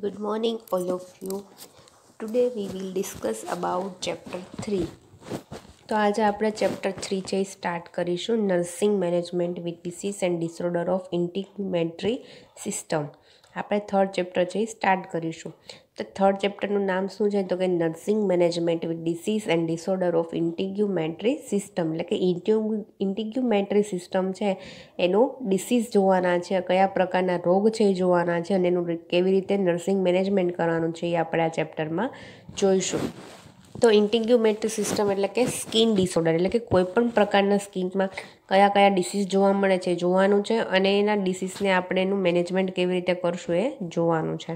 good morning all of you today we will discuss about chapter 3 તો આજે આપણે chapter three છે start કરીશું nursing management with disease and disorder of integumentary system આપણે third chapter છે start કરીશું તો થર્ડ ચેપ્ટરનું નામ શું છે તો કે nursing management with disease and disorder of integumentary system એટલે કે ઇન્ટિગ્યુમેન્ટ્રી સિસ્ટમ છે એનો ડિસીઝ જોવાના છે કયા પ્રકારના રોગ છે એ જોવાના છે અને એનું કેવી રીતે નર્સિંગ મેનેજમેન્ટ કરવાનું છે એ આપણે આ ચેપ્ટરમાં જોઈશું તો ઇન્ટિગ્યુમેન્ટરી સિસ્ટમ એટલે કે સ્કિન ડિસઓર્ડર એટલે કે કોઈપણ પ્રકારના સ્કિનમાં કયા કયા ડિસીઝ જોવા મળે છે જોવાનું છે અને એના ડિસીઝને આપણે એનું મેનેજમેન્ટ કેવી રીતે કરશું એ જોવાનું છે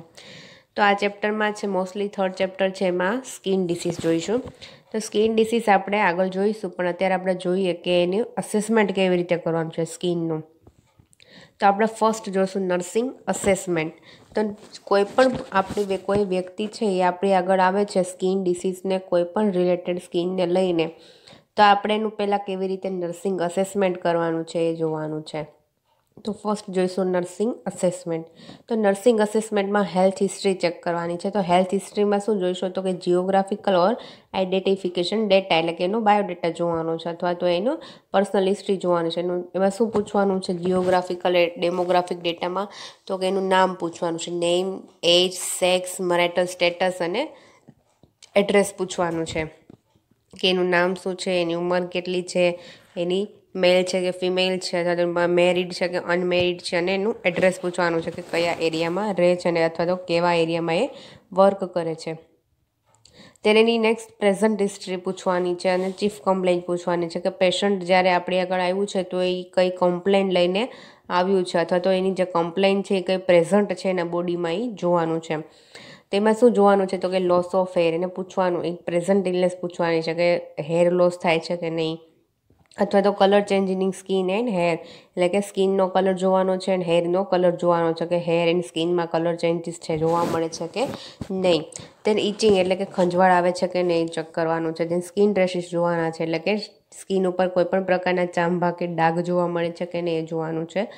તો આ ચેપ્ટરમાં છે મોસ્ટલી થર્ડ ચેપ્ટર છે એમાં સ્કિન ડિસીઝ જોઈશું તો સ્કિન ડિસીઝ આપણે આગળ જોઈશું પણ અત્યારે આપણે જોઈએ કે એની અસેસમેન્ટ કેવી રીતે કરવાનું છે સ્કિનનું તો આપણે ફર્સ્ટ જોઈશું નર્સિંગ અસેસમેન્ટ તો કોઈ પણ આપણી કોઈ વ્યક્તિ છે એ આપણી આગળ આવે છે સ્કિન ડિસીઝને કોઈ પણ રિલેટેડ સ્કિનને લઈને તો આપણે એનું પહેલાં કેવી રીતે નર્સિંગ અસેસમેન્ટ કરવાનું છે એ જોવાનું છે તો ફર્સ્ટ જોઈશું નર્સિંગ અસેસમેન્ટ તો નર્સિંગ અસેસમેન્ટમાં હેલ્થ હિસ્ટ્રી ચેક કરવાની છે તો હેલ્થ હિસ્ટ્રીમાં શું જોઈશું તો કે જિયોગ્રાફિકલ ઓર આઇડેન્ટિફિકેશન ડેટા એટલે કે એનો બાયોડેટા જોવાનો છે અથવા તો એનું પર્સનલ હિસ્ટ્રી જોવાનું છે એનું એમાં શું પૂછવાનું છે જિયોગ્રાફિકલ ડેમોગ્રાફિક ડેટામાં તો કે એનું નામ પૂછવાનું છે name age sex marital status અને એડ્રેસ પૂછવાનું છે કે એનું નામ શું છે એની ઉંમર કેટલી છે એની મેલ છે કે ફિમેલ છે મેરિડ છે કે અનમેરિડ છે અને એનું એડ્રેસ પૂછવાનું છે કે કયા એરિયામાં રહે છે અને અથવા તો કેવા એરિયામાં એ વર્ક કરે છે તેની નેક્સ્ટ પ્રેઝન્ટ હિસ્ટ્રી પૂછવાની છે અને ચીફ કમ્પ્લેન પૂછવાની છે કે પેશન્ટ જ્યારે આપણી આગળ આવ્યું છે તો એ કંઈ કમ્પ્લેન લઈને આવ્યું છે અથવા તો એની જે કમ્પ્લેન છે એ કંઈ પ્રેઝન્ટ છે એના બોડીમાં એ જોવાનું છે તેમાં શું જોવાનું છે તો કે લોસ ઓફ હેર એને પૂછવાનું એક પ્રેઝન્ટ ઇલનેસ પૂછવાની છે કે હેર લોસ થાય છે કે નહીં અથવા તો colour changing skin and hair એટલે કે સ્કિનનો કલર જોવાનો છે અને હેરનો કલર જોવાનો છે કે હેર એન્ડ સ્કિનમાં કલર ચેન્જીસ છે જોવા મળે છે કે નહીં તેને ઇચિંગ એટલે કે ખંજવાળ આવે છે કે નહીં ચેક કરવાનું છે જેને સ્કિન ડ્રેસીસ જોવાના છે એટલે કે સ્કિન ઉપર કોઈપણ પ્રકારના ચાંભા કે ડાઘ જોવા મળે છે કે નહીં એ જોવાનું છે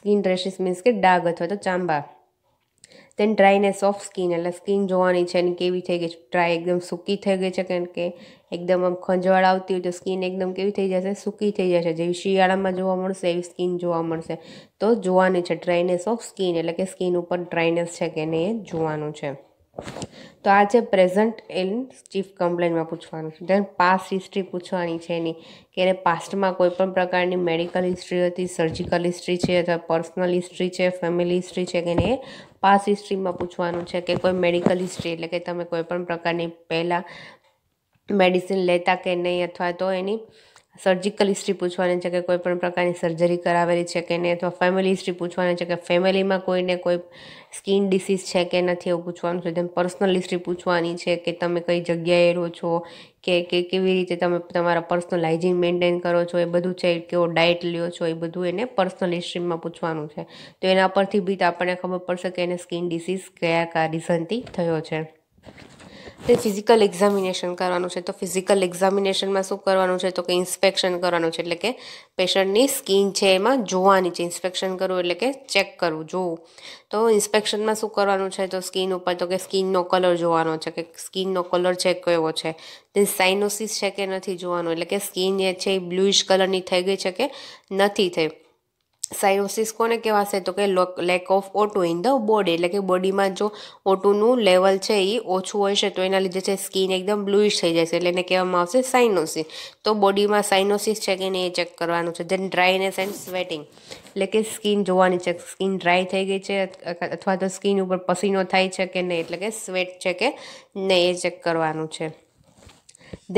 સ્કિન ડ્રેસીસ મીન્સ કે ડાઘ અથવા તો ચાંબા દેન ડ્રાયનેસ ઓફ સ્કિન એટલે સ્કિન જોવાની છે એની કેવી થઈ ગઈ છે ડ્રાય એકદમ સૂકી થઈ ગઈ છે કારણ કે એકદમ આમ ખંજવાળ આવતી હોય તો સ્કિન એકદમ કેવી થઈ જશે સૂકી થઈ જશે જેવી શિયાળામાં જોવા મળશે એવી સ્કિન જોવા મળશે તો જોવાની છે ડ્રાયનેસ ઓફ સ્કિન એટલે કે સ્કિન ઉપર ડ્રાયનેસ છે કે નહીં એ જોવાનું છે તો આ જે પ્રેઝન્ટ ઇન ચીફ કમ્પ્લેનમાં પૂછવાનું છે ધેન પાસ્ટ હિસ્ટ્રી પૂછવાની છે એની કે એને પાસ્ટમાં કોઈ પણ પ્રકારની મેડિકલ હિસ્ટ્રી હતી સર્જિકલ હિસ્ટ્રી છે અથવા પર્સનલ હિસ્ટ્રી છે ફેમિલી હિસ્ટ્રી છે કે એને પાસ્ટ હિસ્ટ્રીમાં પૂછવાનું છે કે કોઈ મેડિકલ હિસ્ટ્રી એટલે કે તમે કોઈ પણ પ્રકારની પહેલાં મેડિસિન લેતા કે નહીં અથવા તો એની સર્જિકલ હિસ્ટ્રી પૂછવાની છે કે કોઈ પણ પ્રકારની સર્જરી કરાવેલી છે કે નહીં અથવા ફેમિલી હિસ્ટ્રી પૂછવાની છે કે ફેમિલીમાં કોઈને કોઈ સ્કિન ડિસીઝ છે કે નથી એવું પૂછવાનું છે તેમ પર્સનલ હિસ્ટ્રી પૂછવાની છે કે તમે કઈ જગ્યાએ રહો છો કે કે કેવી રીતે તમે તમારા પર્સનલ હાઇજીન મેન્ટેન કરો છો એ બધું છે કેવો ડાયટ લ્યો છો એ બધું એને પર્સનલ હિસ્ટ્રીમાં પૂછવાનું છે તો એના પરથી બી આપણને ખબર પડશે કે એને સ્કિન ડિસીઝ કયા કયા રીઝનથી થયો છે તે ફિઝિકલ એક્ઝામિનેશન કરવાનું છે તો ફિઝિકલ એક્ઝામિનેશનમાં શું કરવાનું છે તો કે ઇન્સ્પેક્શન કરવાનું છે એટલે કે પેશન્ટની સ્કીન છે એમાં જોવાની છે ઇન્સ્પેક્શન કરવું એટલે કે ચેક કરવું જોવું તો ઇન્સ્પેક્શનમાં શું કરવાનું છે તો સ્કીન ઉપર તો કે સ્કીનનો કલર જોવાનો છે કે સ્કીનનો કલર છે કેવો છે તે સાઇનોસિસ છે કે નથી જોવાનું એટલે કે સ્કીન જે છે એ બ્લુઇશ કલરની થઈ ગઈ છે કે નથી થઈ સાઇનોસિસ કોને કહેવાશે તો કે lack of auto in the body એટલે કે બોડીમાં જો ઓટોનું લેવલ છે એ ઓછું હોય છે તો એના લીધે છે સ્કિન એકદમ બ્લુઇશ થઈ જશે એટલે એને કહેવામાં આવશે સાઇનોસિસ તો બોડીમાં સાઇનોસિસ છે કે નહીં એ ચેક કરવાનું છે ધેન ડ્રાયનેસ એન્ડ સ્વેટિંગ એટલે કે સ્કિન જોવાની છે સ્કિન ડ્રાય થઈ ગઈ છે અથવા તો સ્કિન ઉપર પસીનો થાય છે કે નહીં એટલે કે સ્વેટ છે કે નહીં એ ચેક કરવાનું છે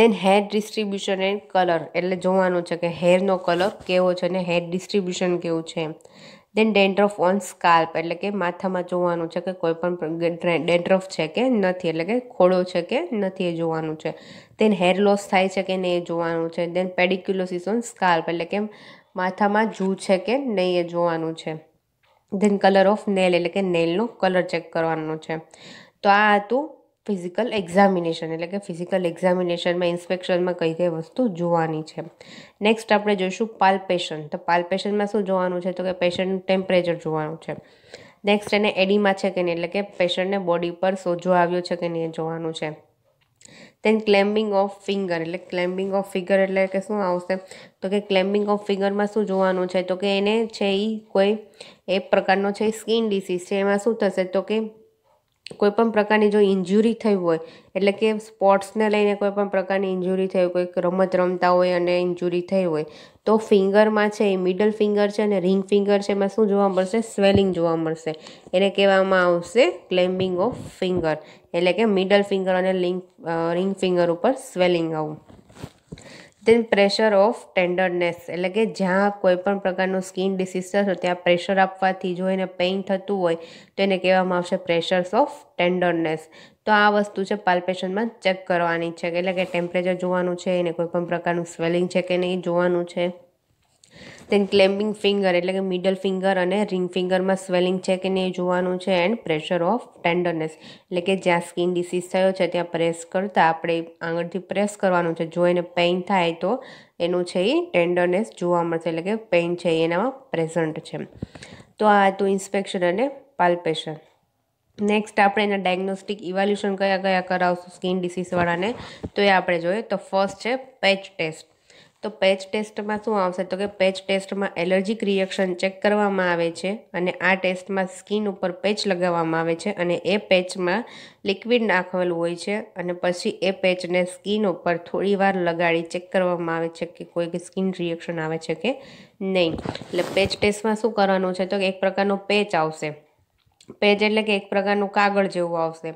then hair distribution and colour એટલે જોવાનું છે કે હેરનો કલર કેવો છે અને હેર ડિસ્ટ્રીબ્યુશન કેવું છે દેન ડેન્ડ્રફ ઓન સ્કાલ્પ એટલે કે માથામાં જોવાનું છે કે કોઈ પણ ડેન્ડ્રફ છે કે નથી એટલે કે ખોડો છે કે નથી એ જોવાનું છે દેન હેર લોસ થાય છે કે નહીં એ જોવાનું છે દેન પેડિક્યુલોસિસ ઓન સ્કાલ્પ એટલે કે માથામાં જૂ છે કે નહીં એ જોવાનું છે દેન કલર ઓફ નેલ એટલે કે નેલનો કલર ચેક કરવાનો છે તો આ હતું ફિઝિકલ એક્ઝામિનેશન એટલે કે ફિઝિકલ એક્ઝામિનેશનમાં ઇન્સ્પેક્શનમાં કઈ કઈ વસ્તુ જોવાની છે નેક્સ્ટ આપણે જોઈશું પાલ્પેશન તો પાલ્પેશનમાં શું જોવાનું છે તો કે પેશન્ટ ટેમ્પરેચર જોવાનું છે નેક્સ્ટ એને એડીમાં છે કે નહીં એટલે કે પેશન્ટને બોડી પર સોજો આવ્યો છે કે નહીં જોવાનું છે દેન ક્લેમ્બિંગ ઓફ ફિંગર એટલે ક્લેમ્બિંગ ઓફ ફિગર એટલે કે શું આવશે તો કે ક્લેમ્બિંગ ઓફ ફિંગરમાં શું જોવાનું છે તો કે એને છે એ કોઈ એ પ્રકારનો છે સ્કિન ડિસીઝ છે એમાં શું થશે તો કે કોઈપણ પ્રકારની જો ઇન્જ્યુરી થઈ હોય એટલે કે સ્પોર્ટ્સને લઈને કોઈપણ પ્રકારની ઇન્જ્યુરી થઈ હોય કોઈક રમત રમતા હોય અને ઇન્જ્યુરી થઈ હોય તો ફિંગરમાં છે એ મિડલ ફિંગર છે અને રિંગ ફિંગર છે એમાં શું જોવા મળશે સ્વેલિંગ જોવા મળશે એને કહેવામાં આવશે ક્લેમ્બિંગ ઓફ ફિંગર એટલે કે મિડલ ફિંગર અને લિંક રિંગ ફિંગર ઉપર સ્વેલિંગ આવું દેન પ્રેશર ઓફ ટેન્ડરનેસ એટલે કે જ્યાં કોઈ પણ પ્રકારનું સ્કિન ડિસીઝ હોય ત્યાં પ્રેશર આપવાથી જો એને પેઇન થતું હોય તો એને કહેવામાં આવશે પ્રેશર્સ ઓફ ટેન્ડરનેસ તો આ વસ્તુ છે પાલ્પેશનમાં ચેક કરવાની છે એટલે કે ટેમ્પરેચર જોવાનું છે એને કોઈ પણ પ્રકારનું સ્વેલિંગ છે કે નહીં જોવાનું છે દેન ક્લેમ્બિંગ ફિંગર એટલે કે મિડલ ફિંગર અને રિંગ ફિંગરમાં સ્વેલિંગ છે કે નહીં જોવાનું છે એન્ડ પ્રેશર ઓફ ટેન્ડરનેસ એટલે કે જ્યાં સ્કિન ડિસીઝ થયો છે ત્યાં પ્રેસ કરતાં આપણે આંગળથી પ્રેસ કરવાનું છે જો એને પેઇન થાય તો એનું છે એ ટેન્ડરનેસ જોવા મળશે એટલે કે પેઇન છે એનામાં પ્રેઝન્ટ છે તો આ હતું ઇન્સ્પેક્શન અને પાલ્પેશન નેક્સ્ટ આપણે એના ડાયગ્નોસ્ટિક ઇવાલ્યુશન કયા કયા કરાવશું સ્કિન ડિસીઝવાળાને તો એ આપણે જોઈએ તો ફર્સ્ટ છે પેચ ટેસ્ટ તો પેચ ટેસ્ટમાં શું આવશે તો કે પેચ ટેસ્ટમાં એલર્જીક રિએક્શન ચેક કરવામાં આવે છે અને આ ટેસ્ટમાં સ્કિન ઉપર પેચ લગાવવામાં આવે છે અને એ પેચમાં લિક્વિડ નાખેલું હોય છે અને પછી એ પેચને સ્કિન ઉપર થોડીવાર લગાડી ચેક કરવામાં આવે છે કે કોઈ સ્કીન રિએક્શન આવે છે કે નહીં એટલે પેચ ટેસ્ટમાં શું કરવાનું છે તો એક પ્રકારનો પેચ આવશે પેચ એટલે કે એક પ્રકારનું કાગળ જેવું આવશે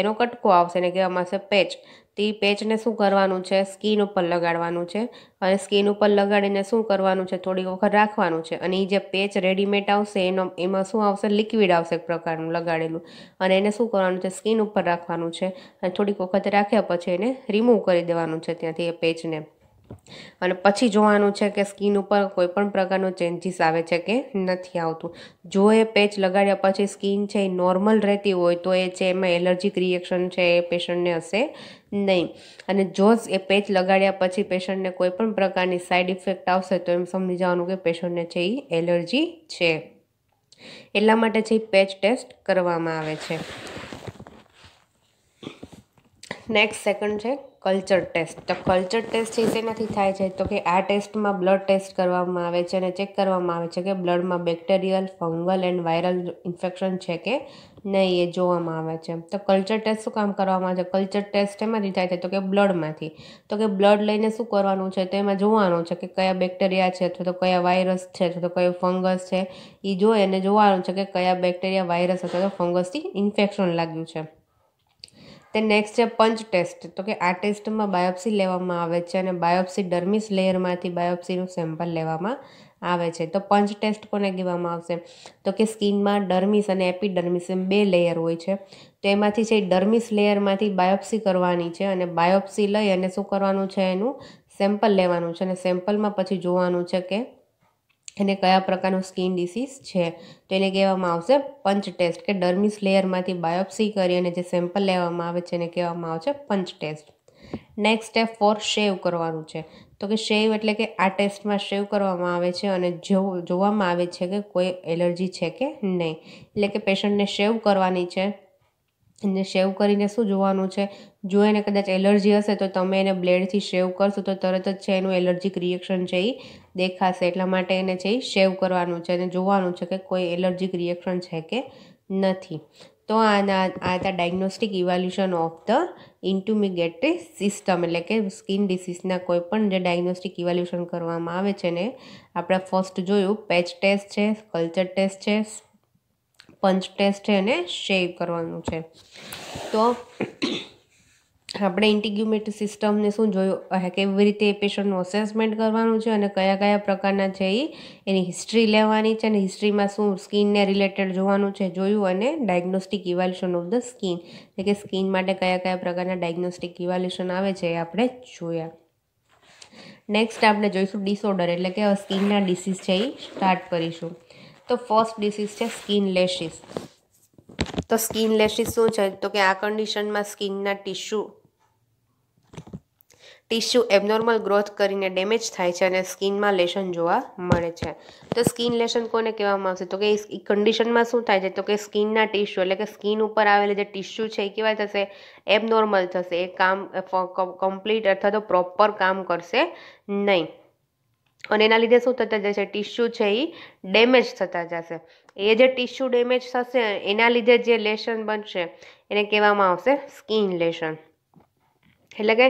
એનો કટકો આવશે ને કહેવામાં આવશે પેચ તે પેચને શું કરવાનું છે સ્કિન ઉપર લગાડવાનું છે અને સ્કિન ઉપર લગાડીને શું કરવાનું છે થોડીક વખત રાખવાનું છે અને એ જે પેચ રેડીમેડ આવશે એનો એમાં શું આવશે લિક્વિડ આવશે એક પ્રકારનું લગાડેલું અને એને શું કરવાનું છે સ્કિન ઉપર રાખવાનું છે અને થોડીક વખત રાખ્યા પછી એને રિમૂવ કરી દેવાનું છે ત્યાંથી એ પેચને અને પછી જોવાનું છે કે સ્કિન ઉપર કોઈ પણ પ્રકારનો ચેન્જીસ આવે છે કે નથી આવતું જો એ પેચ લગાડ્યા પછી સ્કિન છે એ નોર્મલ રહેતી હોય તો એ છે એમાં એલર્જીક રિએક્શન છે એ પેશન્ટને હશે નહીં અને જો એ પેચ લગાડ્યા પછી પેશન્ટને કોઈ પણ પ્રકારની સાઈડ ઇફેક્ટ આવશે તો એમ સમજી જવાનું કે પેશન્ટને છે એ એલર્જી છે એટલા માટે છે પેચ ટેસ્ટ કરવામાં આવે છે નેક્સ્ટ સેકન્ડ છે કલ્ચર ટેસ્ટ તો કલ્ચર ટેસ્ટ છે તેનાથી થાય છે તો કે આ ટેસ્ટમાં બ્લડ ટેસ્ટ કરવામાં આવે છે અને ચેક કરવામાં આવે છે કે બ્લડમાં bacterial fungal and viral infection છે કે નહીં એ જોવામાં આવે છે તો કલ્ચર ટેસ્ટ શું કામ કરવામાં આવે છે કલ્ચર ટેસ્ટ એમાંથી થાય છે તો કે બ્લડમાંથી તો કે બ્લડ લઈને શું કરવાનું છે તો એમાં જોવાનું છે કે કયા બેક્ટેરિયા છે અથવા તો કયા વાયરસ છે અથવા તો કયો ફંગસ છે એ જોઈ અને જોવાનું છે કે કયા બેક્ટેરિયા વાયરસ અથવા તો ફંગસથી ઇન્ફેક્શન લાગ્યું છે તે નેક્સ્ટ છે પંચ ટેસ્ટ તો કે આ ટેસ્ટમાં બાયોપ્સી લેવામાં આવે છે અને બાયોપ્સી ડર્મિસ લેયરમાંથી બાયોપ્સીનું સેમ્પલ લેવામાં આવે છે તો પંચ ટેસ્ટ કોને કહેવામાં આવશે તો કે સ્કિનમાં ડર્મિસ અને એપીડર્મિસ એમ બે લેયર હોય છે તો એમાંથી છે ડર્મિસ લેયરમાંથી બાયોપ્સી કરવાની છે અને બાયોપ્સી લઈ અને શું કરવાનું છે એનું સેમ્પલ લેવાનું છે અને સેમ્પલમાં પછી જોવાનું છે કે એને કયા પ્રકારનું સ્કિન ડિસીઝ છે તો એને કહેવામાં આવશે પંચ ટેસ્ટ કે ડર્મિસ લેયરમાંથી બાયોપ્સી કરી અને જે સેમ્પલ લેવામાં આવે છે એને કહેવામાં આવશે punch test next step for shave કરવાનું છે તો કે શેવ એટલે કે આ ટેસ્ટમાં શેવ કરવામાં આવે છે અને જો જોવામાં આવે છે કે કોઈ એલર્જી છે કે નહીં એટલે કે પેશન્ટને શેવ કરવાની છે એને શેવ કરીને શું જોવાનું છે જો એને કદાચ એલર્જી હશે તો તમે એને બ્લેડથી શેવ કરશો તો તરત જ છે એનું એલર્જીક રિએક્શન છે એ દેખાશે એટલા માટે એને છે શેવ કરવાનું છે અને જોવાનું છે કે કોઈ એલર્જીક રિએક્શન છે કે નથી તો આના આ હતા diagnostic evolution of the integumentary system એટલે કે સ્કિન ડિસીઝના કોઈ પણ જે ડાયગ્નોસ્ટિક ઇવોલ્યુશન કરવામાં આવે છે ને આપણે ફર્સ્ટ જોયું પેચ ટેસ્ટ છે કલ્ચર ટેસ્ટ છે પંચ ટેસ્ટ છે અને શેવ કરવાનું છે તો આપણે ઇન્ટિગ્યુમેટ સિસ્ટમને શું જોયું કેવી રીતે પેશન્ટનું અસેસમેન્ટ કરવાનું છે અને કયા કયા પ્રકારના છે એ એની હિસ્ટ્રી લેવાની છે અને હિસ્ટ્રીમાં શું સ્કિનને રિલેટેડ જોવાનું છે જોયું અને diagnostic evaluation of the skin એટલે કે સ્કિન માટે કયા કયા પ્રકારના ડાયગ્નોસ્ટિક ઇવાલ્યુશન આવે છે એ આપણે જોયા નેક્સ્ટ આપણે જોઈશું ડિસઓર્ડર એટલે કે સ્કિનના ડિસીઝ છે એ સ્ટાર્ટ કરીશું તો ફર્સ્ટ ડિસીઝ છે સ્કિન લેશિસ તો સ્કિન લેશિસ શું છે તો કે આ કન્ડિશનમાં સ્કિનના ટીસ્યુ ટીશ્યુ એબનોર્મલ ગ્રોથ કરીને ડેમેજ થાય છે અને સ્કિનમાં લેશન જોવા મળે છે તો સ્કિન લેશન કોને કહેવામાં આવશે તો કે એ કન્ડિશનમાં શું થાય છે તો કે સ્કિનના ટીશ્યુ એટલે કે સ્કિન ઉપર આવેલી જે ટીશ્યુ છે એ કેવા થશે એબનોર્મલ થશે એ કામ કમ્પ્લીટ અથવા તો પ્રોપર કામ કરશે નહીં અને એના લીધે શું થતા જશે ટીસ્યુ છે એ ડેમેજ થતા જશે એ જે ટીશ્યુ ડેમેજ થશે એના લીધે જે લેશન બનશે એને કહેવામાં આવશે સ્કિન લેશન એટલે કે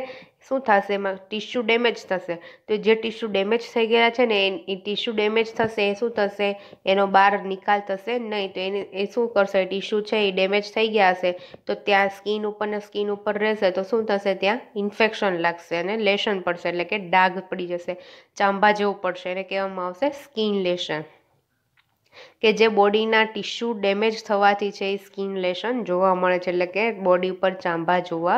શું થશે એમાં ટીશ્યુ ડેમેજ થશે તો જે ટીશ્યુ ડેમેજ થઈ ગયા છે ને એ ટીશ્યુ ડેમેજ થશે એ શું થશે એનો બહાર નિકાલ થશે નહીં તો એને એ શું કરશે ટીશ્યુ છે એ ડેમેજ થઈ ગયા હશે તો ત્યાં સ્કિન ઉપર ને સ્કિન ઉપર રહેશે તો શું થશે ત્યાં ઇન્ફેક્શન લાગશે અને લેશન પડશે એટલે કે ડાઘ પડી જશે ચાંબા જેવું પડશે એને કહેવામાં આવશે સ્કિન લેશન કે જે બોડીના ટિશ્યુ ડેમેજ થવાથી છે એ સ્કિન લેશન જોવા મળે છે એટલે કે બોડી ઉપર ચાંબા જોવા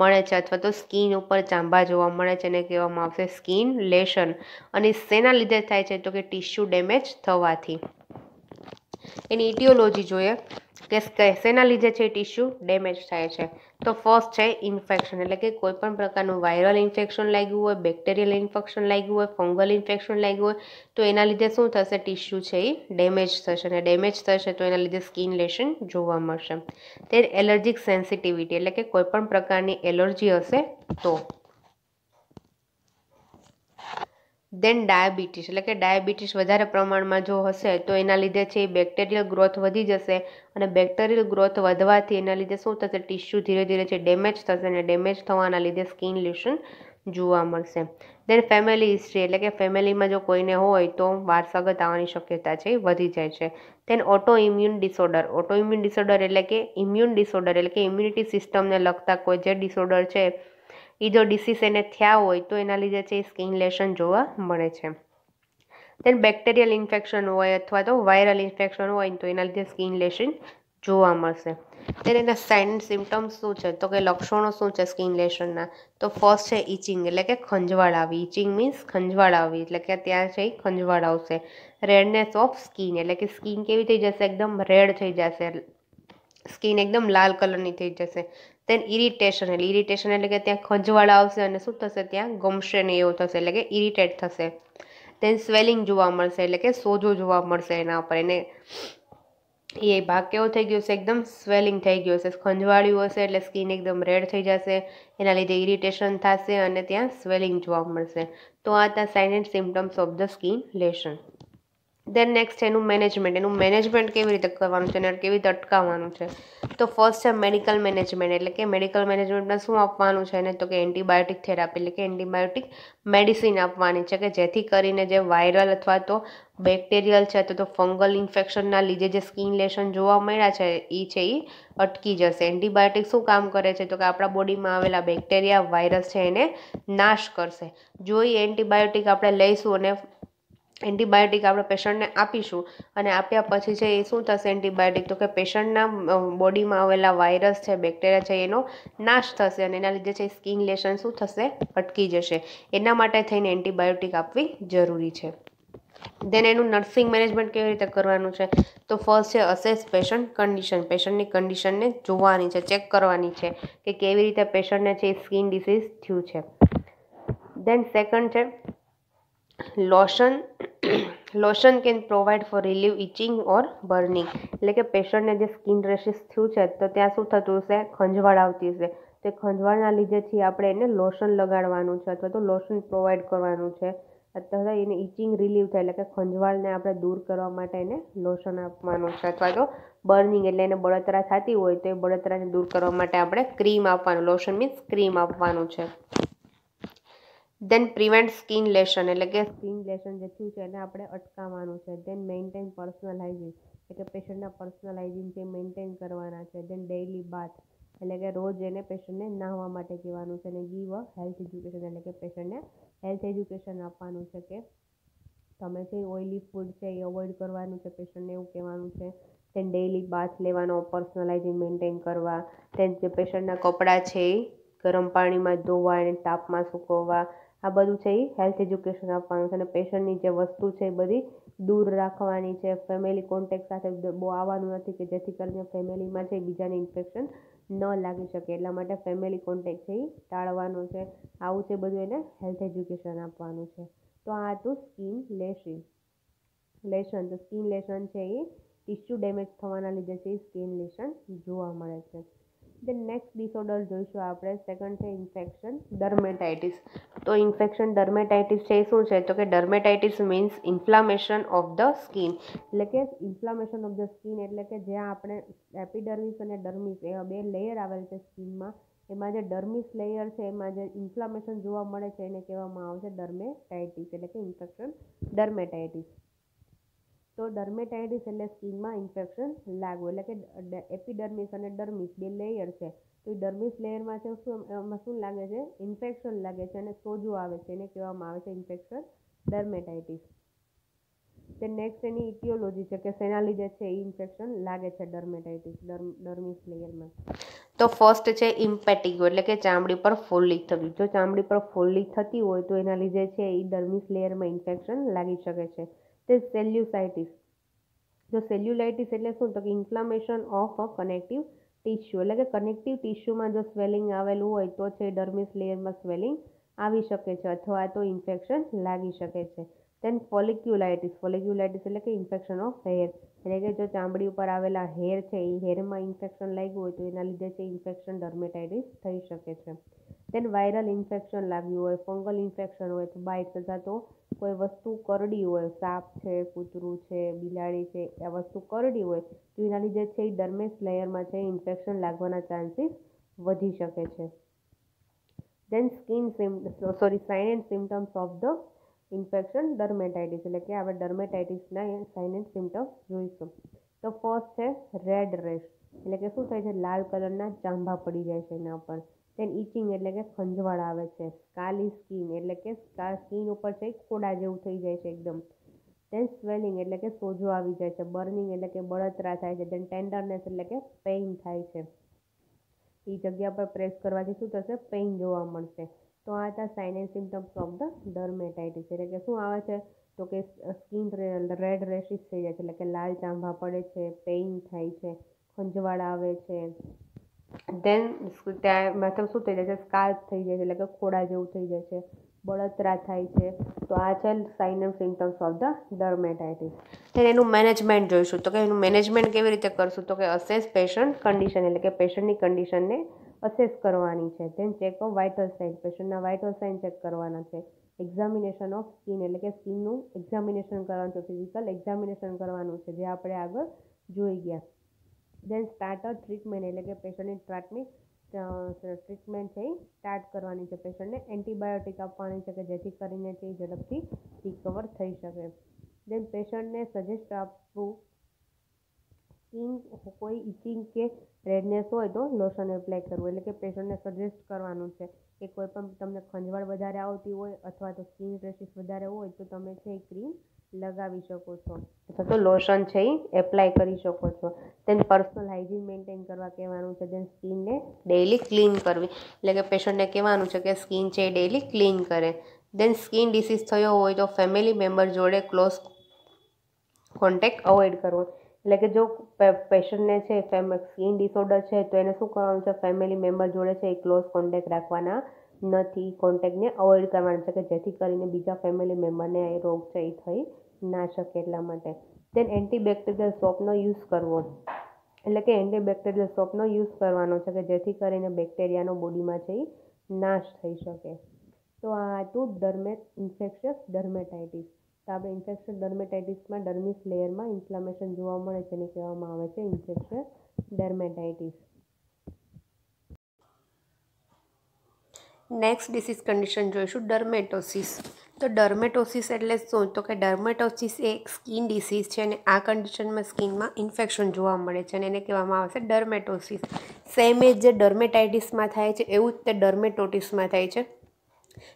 મળે છે અથવા તો સ્કિન ઉપર ચાંબા જોવા મળે છે એને કહેવામાં આવશે સ્કિન લેશન અને શેના લીધે થાય છે તો કે ટિશ્યુ ડેમેજ થવાથી એની ઇટિયોલોજી જોઈએ કે શેના લીધે છે ટીશ્યુ ડેમેજ થાય છે તો ફર્સ્ટ છે ઇન્ફેક્શન એટલે કે કોઈપણ પ્રકારનું વાયરલ ઇન્ફેક્શન લાગ્યું હોય બેક્ટેરિયલ ઇન્ફેક્શન લાગ્યું હોય ફંગલ ઇન્ફેક્શન લાગ્યું હોય તો એના લીધે શું થશે ટીશ્યુ છે એ ડેમેજ થશે અને ડેમેજ થશે તો એના લીધે સ્કિન લેશન જોવા મળશે તે એલર્જીક સેન્સિટિવિટી એટલે કે કોઈપણ પ્રકારની એલર્જી હશે તો દેન ડાયાબિટીસ એટલે કે ડાયાબિટીસ વધારે પ્રમાણમાં જો હશે તો એના લીધે છે એ બેક્ટેરિયલ ગ્રોથ વધી જશે અને બેક્ટેરિયલ ગ્રોથ વધવાથી એના લીધે શું થશે ટિશ્યુ ધીરે ધીરે છે ડેમેજ થશે અને ડેમેજ થવાના લીધે સ્કિન લ્યુશન જોવા મળશે દેન ફેમિલી હિસ્ટ્રી એટલે કે ફેમિલીમાં જો કોઈને હોય તો વારસાગત આવવાની શક્યતા છે વધી જાય છે then autoimmune disorder autoimmune disorder એટલે કે ઇમ્યુન ડિસઓર્ડર એટલે કે ઇમ્યુનિટી સિસ્ટમને લગતા કોઈ જે ડિસઓર્ડર છે એ જો ડિસીઝ એને થયા હોય તો એના લીધે છે એ સ્કિન લેશન જોવા મળે છે દેન બેક્ટેરિયલ ઇન્ફેક્શન હોય અથવા તો વાયરલ ઇન્ફેક્શન હોય તો એના લીધે સ્કિન લેશન જોવા મળશે તેને એના સાઇન સિમ્ટમ્સ શું છે તો કે લક્ષણો શું છે સ્કિન લેશનના તો ફર્સ્ટ છે ઇચિંગ એટલે કે ખંજવાળ આવી ઇચિંગ મીન્સ ખંજવાળ આવી એટલે કે ત્યાં છે ખંજવાળ આવશે રેડનેસ ઓફ સ્કિન એટલે કે સ્કિન કેવી થઈ જશે એકદમ રેડ થઈ જશે સ્કિન એકદમ લાલ કલરની થઈ જશે દેન ઇરિટેશન એટલે ઇરિટેશન એટલે કે ત્યાં ખંજવાળ આવશે અને શું થશે ત્યાં ગમશે ને એવું થશે એટલે કે ઇરિટેટ થશે દેન સ્વેલિંગ જોવા મળશે એટલે કે સોજો જોવા મળશે એના ઉપર એને એ ભાગ કેવો થઈ ગયો છે એકદમ સ્વેલિંગ થઈ ગયો છે ખંજવાળ્યું હશે એટલે સ્કિન એકદમ રેડ થઈ જશે એના લીધે ઇરિટેશન થશે અને ત્યાં સ્વેલિંગ જોવા મળશે તો આ ત્યાં sign and symptoms of the skin lesion then next એનું મેનેજમેન્ટ એનું મેનેજમેન્ટ કેવી રીતે કરવાનું છે અને કેવી રીતે અટકાવવાનું છે તો ફર્સ્ટ છે મેડિકલ મેનેજમેન્ટ એટલે કે મેડિકલ મેનેજમેન્ટમાં શું આપવાનું છે એને તો કે એન્ટીબાયોટિક થેરાપી એટલે કે એન્ટીબાયોટિક મેડિસિન આપવાની છે કે જેથી કરીને જે વાયરલ અથવા તો બેક્ટેરિયલ છે અથવા તો ફંગલ ઇન્ફેક્શનના લીધે જે સ્કિન લેશન જોવા મળ્યા છે એ છે એ અટકી જશે એન્ટીબાયોટિક શું કામ કરે છે તો કે આપણા બોડીમાં આવેલા બેક્ટેરિયા વાયરસ છે એને નાશ કરશે જો એ એન્ટીબાયોટિક આપણે લઈશું અને એન્ટીબાયોટિક આપણે પેશન્ટને આપીશું અને આપ્યા પછી છે એ શું થશે એન્ટીબાયોટિક તો કે પેશન્ટના બોડીમાં આવેલા વાયરસ છે બેક્ટેરિયા છે એનો નાશ થશે અને એના લીધે છે સ્કિન લેશન શું થશે અટકી જશે એના માટે થઈને એન્ટીબાયોટિક આપવી જરૂરી છે દેન એનું નર્સિંગ મેનેજમેન્ટ કેવી રીતે કરવાનું છે તો ફર્સ્ટ છે અસેસ પેશન્ટ કન્ડિશન પેશન્ટની કન્ડિશનને જોવાની છે ચેક કરવાની છે કે કેવી રીતે પેશન્ટને છે સ્કિન ડિસીઝ થયું છે દેન સેકન્ડ છે lotion lotion can provide for relieve itching or burning એટલે કે પેશન્ટને જે સ્કિન રેશિસ થયું છે તો ત્યાં શું થતું હશે ખંજવાળ આવતી હશે તે ખંજવાળના લીધેથી આપણે એને લોશન લગાડવાનું છે અથવા તો લોશન પ્રોવાઈડ કરવાનું છે અથવા એને ઇચિંગ રિલીવ થાય એટલે કે ખંજવાળને આપણે દૂર કરવા માટે એને લોશન આપવાનું છે અથવા તો બર્નિંગ એટલે એને બળતરા થતી હોય તો એ બળતરાને દૂર કરવા માટે આપણે ક્રીમ આપવાનું લોશન મીન્સ ક્રીમ આપવાનું છે દેન પ્રિવેન્ટ સ્કિન લેશન એટલે કે સ્કિન લેશન જે થયું છે એને આપણે અટકાવવાનું છે દેન મેન્ટેન પર્સનલ હાઇજીન એટલે કે પેશન્ટના પર્સનલ હાઇજીન જે મેન્ટેન કરવાના છે દેન ડેઇલી બાથ એટલે કે રોજ એને પેશન્ટને નાહવા માટે કહેવાનું છે અને ગીવ અ હેલ્થ એજ્યુકેશન એટલે કે પેશન્ટને હેલ્થ એજ્યુકેશન આપવાનું છે કે તમે જે ઓઇલી ફૂડ છે એ અવોઇડ કરવાનું છે પેશન્ટને એવું કહેવાનું છે દેન ડેઇલી બાથ લેવાનો પર્સનલ હાઇજીન મેન્ટેન કરવા તેમ જે પેશન્ટના કપડાં છે એ ગરમ પાણીમાં ધોવા અને તાપમાં સૂકવવા આ બધું છે એ હેલ્થ એજ્યુકેશન આપવાનું છે અને પેશન્ટની જે વસ્તુ છે એ બધી દૂર રાખવાની છે ફેમિલી કોન્ટેક્ટ સાથે બહુ આવવાનું નથી કે જેથી કરીને ફેમિલીમાં છે બીજાને ઇન્ફેક્શન ન લાગી શકે એટલા માટે ફેમિલી કોન્ટેક્ટ છે એ ટાળવાનો છે આવું છે બધું એને હેલ્થ એજ્યુકેશન આપવાનું છે તો આ હતું સ્કીન લેશિન લેશન તો સ્કીન લેશન છે એ ટીસ્યુ ડેમેજ થવાના લીધે છે સ્કીન લેશન જોવા મળે છે દેન નેક્સ્ટ ડિસઓર્ડર જોઈશું આપણે સેકન્ડ છે ઇન્ફેક્શન ડર્મેટાઇટિસ તો ઇન્ફેક્શન ડર્મેટાઇટિસ છે શું છે તો કે dermatitis means inflammation of the skin એટલે કે ઇન્ફ્લામેશન ઓફ ધ સ્કિન એટલે કે જ્યાં આપણે એપિડર્મિસ અને ડર્મિસ એવા બે લેયર આવેલ છે સ્કિનમાં એમાં જે ડર્મિસ લેયર છે એમાં જે ઇન્ફ્લામેશન જોવા મળે છે એને કહેવામાં આવે છે ડર્મેટાઇટિસ એટલે કે ઇન્ફેક્શન ડર્મેટાઇટિસ તો ડર્મેટાઇટિસ એટલે સ્કિનમાં ઇન્ફેક્શન લાગવું એટલે કે એપિડર્મિસ અને ડર્મિસ બે લેયર છે તો એ ડર્મિસ લેયરમાં છે શું એમાં શું લાગે છે ઇન્ફેક્શન લાગે છે અને સોજો આવે છે એને કહેવામાં આવે છે ઇન્ફેક્શન ડર્મેટાઇટિસ તે નેક્સ્ટ એની ઇટિયોલોજી છે કે શેના લીધે છે એ ઇન્ફેક્શન લાગે છે ડર્મેટાઇટિસ ડર્મિસ લેયરમાં તો ફર્સ્ટ છે ઇમ્પેટિગો એટલે કે ચામડી પર ફોલ્લી થવી જો ચામડી પર ફોલ્લી થતી હોય તો એના લીધે છે એ ડર્મિસ લેયરમાં ઇન્ફેક્શન લાગી શકે છે તે સેલ્યુસાઇટિસ જો સેલ્યુલાઇટિસ એટલે શું તો કે inflammation of a connective tissue એટલે કે કનેક્ટિવ ટીશ્યુમાં જો સ્વેલિંગ આવેલું હોય તો છે ડર્મિસ લેયરમાં સ્વેલિંગ આવી શકે છે અથવા તો ઇન્ફેક્શન લાગી શકે છે દેન ફોલિક્યુલાઇટિસ ફોલિક્યુલાઇટિસ એટલે કે ઇન્ફેક્શન ઓફ હેર એટલે કે જો ચામડી ઉપર આવેલા હેર છે એ હેરમાં ઇન્ફેક્શન લાગ્યું હોય તો એના લીધે છે ઇન્ફેક્શન ડર્મેટાઇટિસ થઈ શકે છે તેને વાયરલ ઇન્ફેક્શન લાગ્યું હોય ફંગલ ઇન્ફેક્શન હોય તો બાઇટ તથા તો કોઈ વસ્તુ કરડી હોય સાપ છે કૂતરું છે બિલાડી છે આ વસ્તુ કરડી હોય તો એના લીધે છે એ ડર્મેસ લેયરમાં છે ઇન્ફેક્શન લાગવાના ચાન્સીસ વધી શકે છે then skin sym sorry sign and symptoms of the infection dermatitis એટલે કે આપણે ડર્મેટાઇટિસના સાઇન એન્ડ સિમ્ટમ્સ જોઈશું તો ફર્સ્ટ છે રેડ રેશ એટલે કે શું થાય છે લાલ કલરના ચાંભા પડી જાય છે એના ઉપર તેન ઇચિંગ એટલે કે ખંજવાળ આવે છે કાલી સ્કિન એટલે કે સ્કીન ઉપર છે ખોડા જેવું થઈ જાય છે એકદમ ધેન સ્વેલિંગ એટલે કે સોજો આવી જાય છે બર્નિંગ એટલે કે બળતરા થાય છે તેન ટેન્ડરનેસ એટલે કે પેઇન થાય છે એ જગ્યા પર પ્રેસ કરવાથી શું થશે પેઇન જોવા મળશે તો આ હતા sign and symptoms of the dermatitis એટલે કે શું આવે છે તો કે સ્કિન રેડ રેશિસ થઈ જાય છે એટલે કે લાલ ચાંભા પડે છે પેઇન થાય છે ખંજવાળ આવે છે ધેન ત્યાં માથામાં શું થઈ જાય છે સ્કાર્સ થઈ જાય છે એટલે કે ખોડા જેવું થઈ જાય છે બળતરા થાય છે તો આ છે sign and symptoms of the dermatitis ત્યારે એનું મેનેજમેન્ટ જોઈશું તો કે એનું મેનેજમેન્ટ કેવી રીતે કરશું તો કે અસેસ પેશન્ટ કન્ડિશન એટલે કે પેશન્ટની કન્ડિશનને અસેસ કરવાની છે then check of vital sign પેશન્ટના વાઇટલ સાઇન ચેક કરવાના છે એક્ઝામિનેશન ઓફ સ્કિન એટલે કે સ્કિનનું એક્ઝામિનેશન કરવાનું છે ફિઝિકલ એક્ઝામિનેશન કરવાનું છે જે આપણે આગળ જોઈ ગયા દેન સ્ટાર્ટ ટ્રીટમેન્ટ એટલે કે પેશન્ટની ટ્રાટમેન્ટ ટ્રીટમેન્ટ છે એ સ્ટાર્ટ કરવાની છે પેશન્ટને એન્ટીબાયોટિક આપવાની છે કે જેથી કરીને તે ઝડપથી રિકવર થઈ શકે દેન પેશન્ટને સજેસ્ટ આપવું સ્કિંગ કોઈ ઇચિંગ કે રેડનેસ હોય તો લોશન એપ્લાય કરવું એટલે કે પેશન્ટને સજેસ્ટ કરવાનું છે કે કોઈ પણ તમને ખંજવાળ વધારે આવતી હોય અથવા તો સ્કિન રેસીસ વધારે હોય તો તમે છે એ ક્રીમ લગાવી શકો છો અથવા તો લોશન છે એ એપ્લાય કરી શકો છો તેને પર્સનલ હાઇજીન મેન્ટેન કરવા કહેવાનું છે તેને સ્કિનને ડેઇલી ક્લીન કરવી એટલે કે પેશન્ટને કહેવાનું છે કે સ્કિન છે એ ડેઇલી ક્લીન કરે દેન સ્કિન ડિસીઝ થયો હોય તો ફેમિલી મેમ્બર જોડે ક્લોઝ કોન્ટેક અવોઇડ કરવો એટલે કે જો પેશન્ટને છે સ્કિન ડિસઓર્ડર છે તો એને શું કરવાનું છે ફેમિલી મેમ્બર જોડે છે એ ક્લોઝ કોન્ટેક રાખવાના નથી કોન્ટેકને અવોઇડ કરવાનું છે કે જેથી કરીને બીજા ફેમિલી મેમ્બરને એ રોગ છે એ થઈ ના શકે એટલા માટે દેન એન્ટીબેક્ટેરિયલ સોપનો યુઝ કરવો એટલે કે એન્ટીબેક્ટેરિયલ સોપનો યુઝ કરવાનો છે કે જેથી કરીને બેક્ટેરિયાનો બોડીમાં છે એ નાશ થઈ શકે તો આ હતું ડર્મેટ ઇન્ફેક્શિયસ ડર્મેટાઇટિસ તો આપણે ઇન્ફેક્શન ડર્મેટાઇટિસમાં ડર્મિસ લેયરમાં ઇન્ફ્લામેશન જોવા મળે છે એને કહેવામાં આવે છે infection dermatitis next disease condition જોઈશું ડર્મેટોસિસ તો ડર્મેટોસિસ એટલે શું તો કે ડર્મેટોસિસ એ એક સ્કિન ડિસીઝ છે અને આ કન્ડિશનમાં સ્કિનમાં ઇન્ફેક્શન જોવા મળે છે અને એને કહેવામાં આવશે ડર્મેટોસિસ સેમ એ જે ડર્મેટાઇટિસમાં થાય છે એવું જ તે ડર્મેટોટિસમાં થાય છે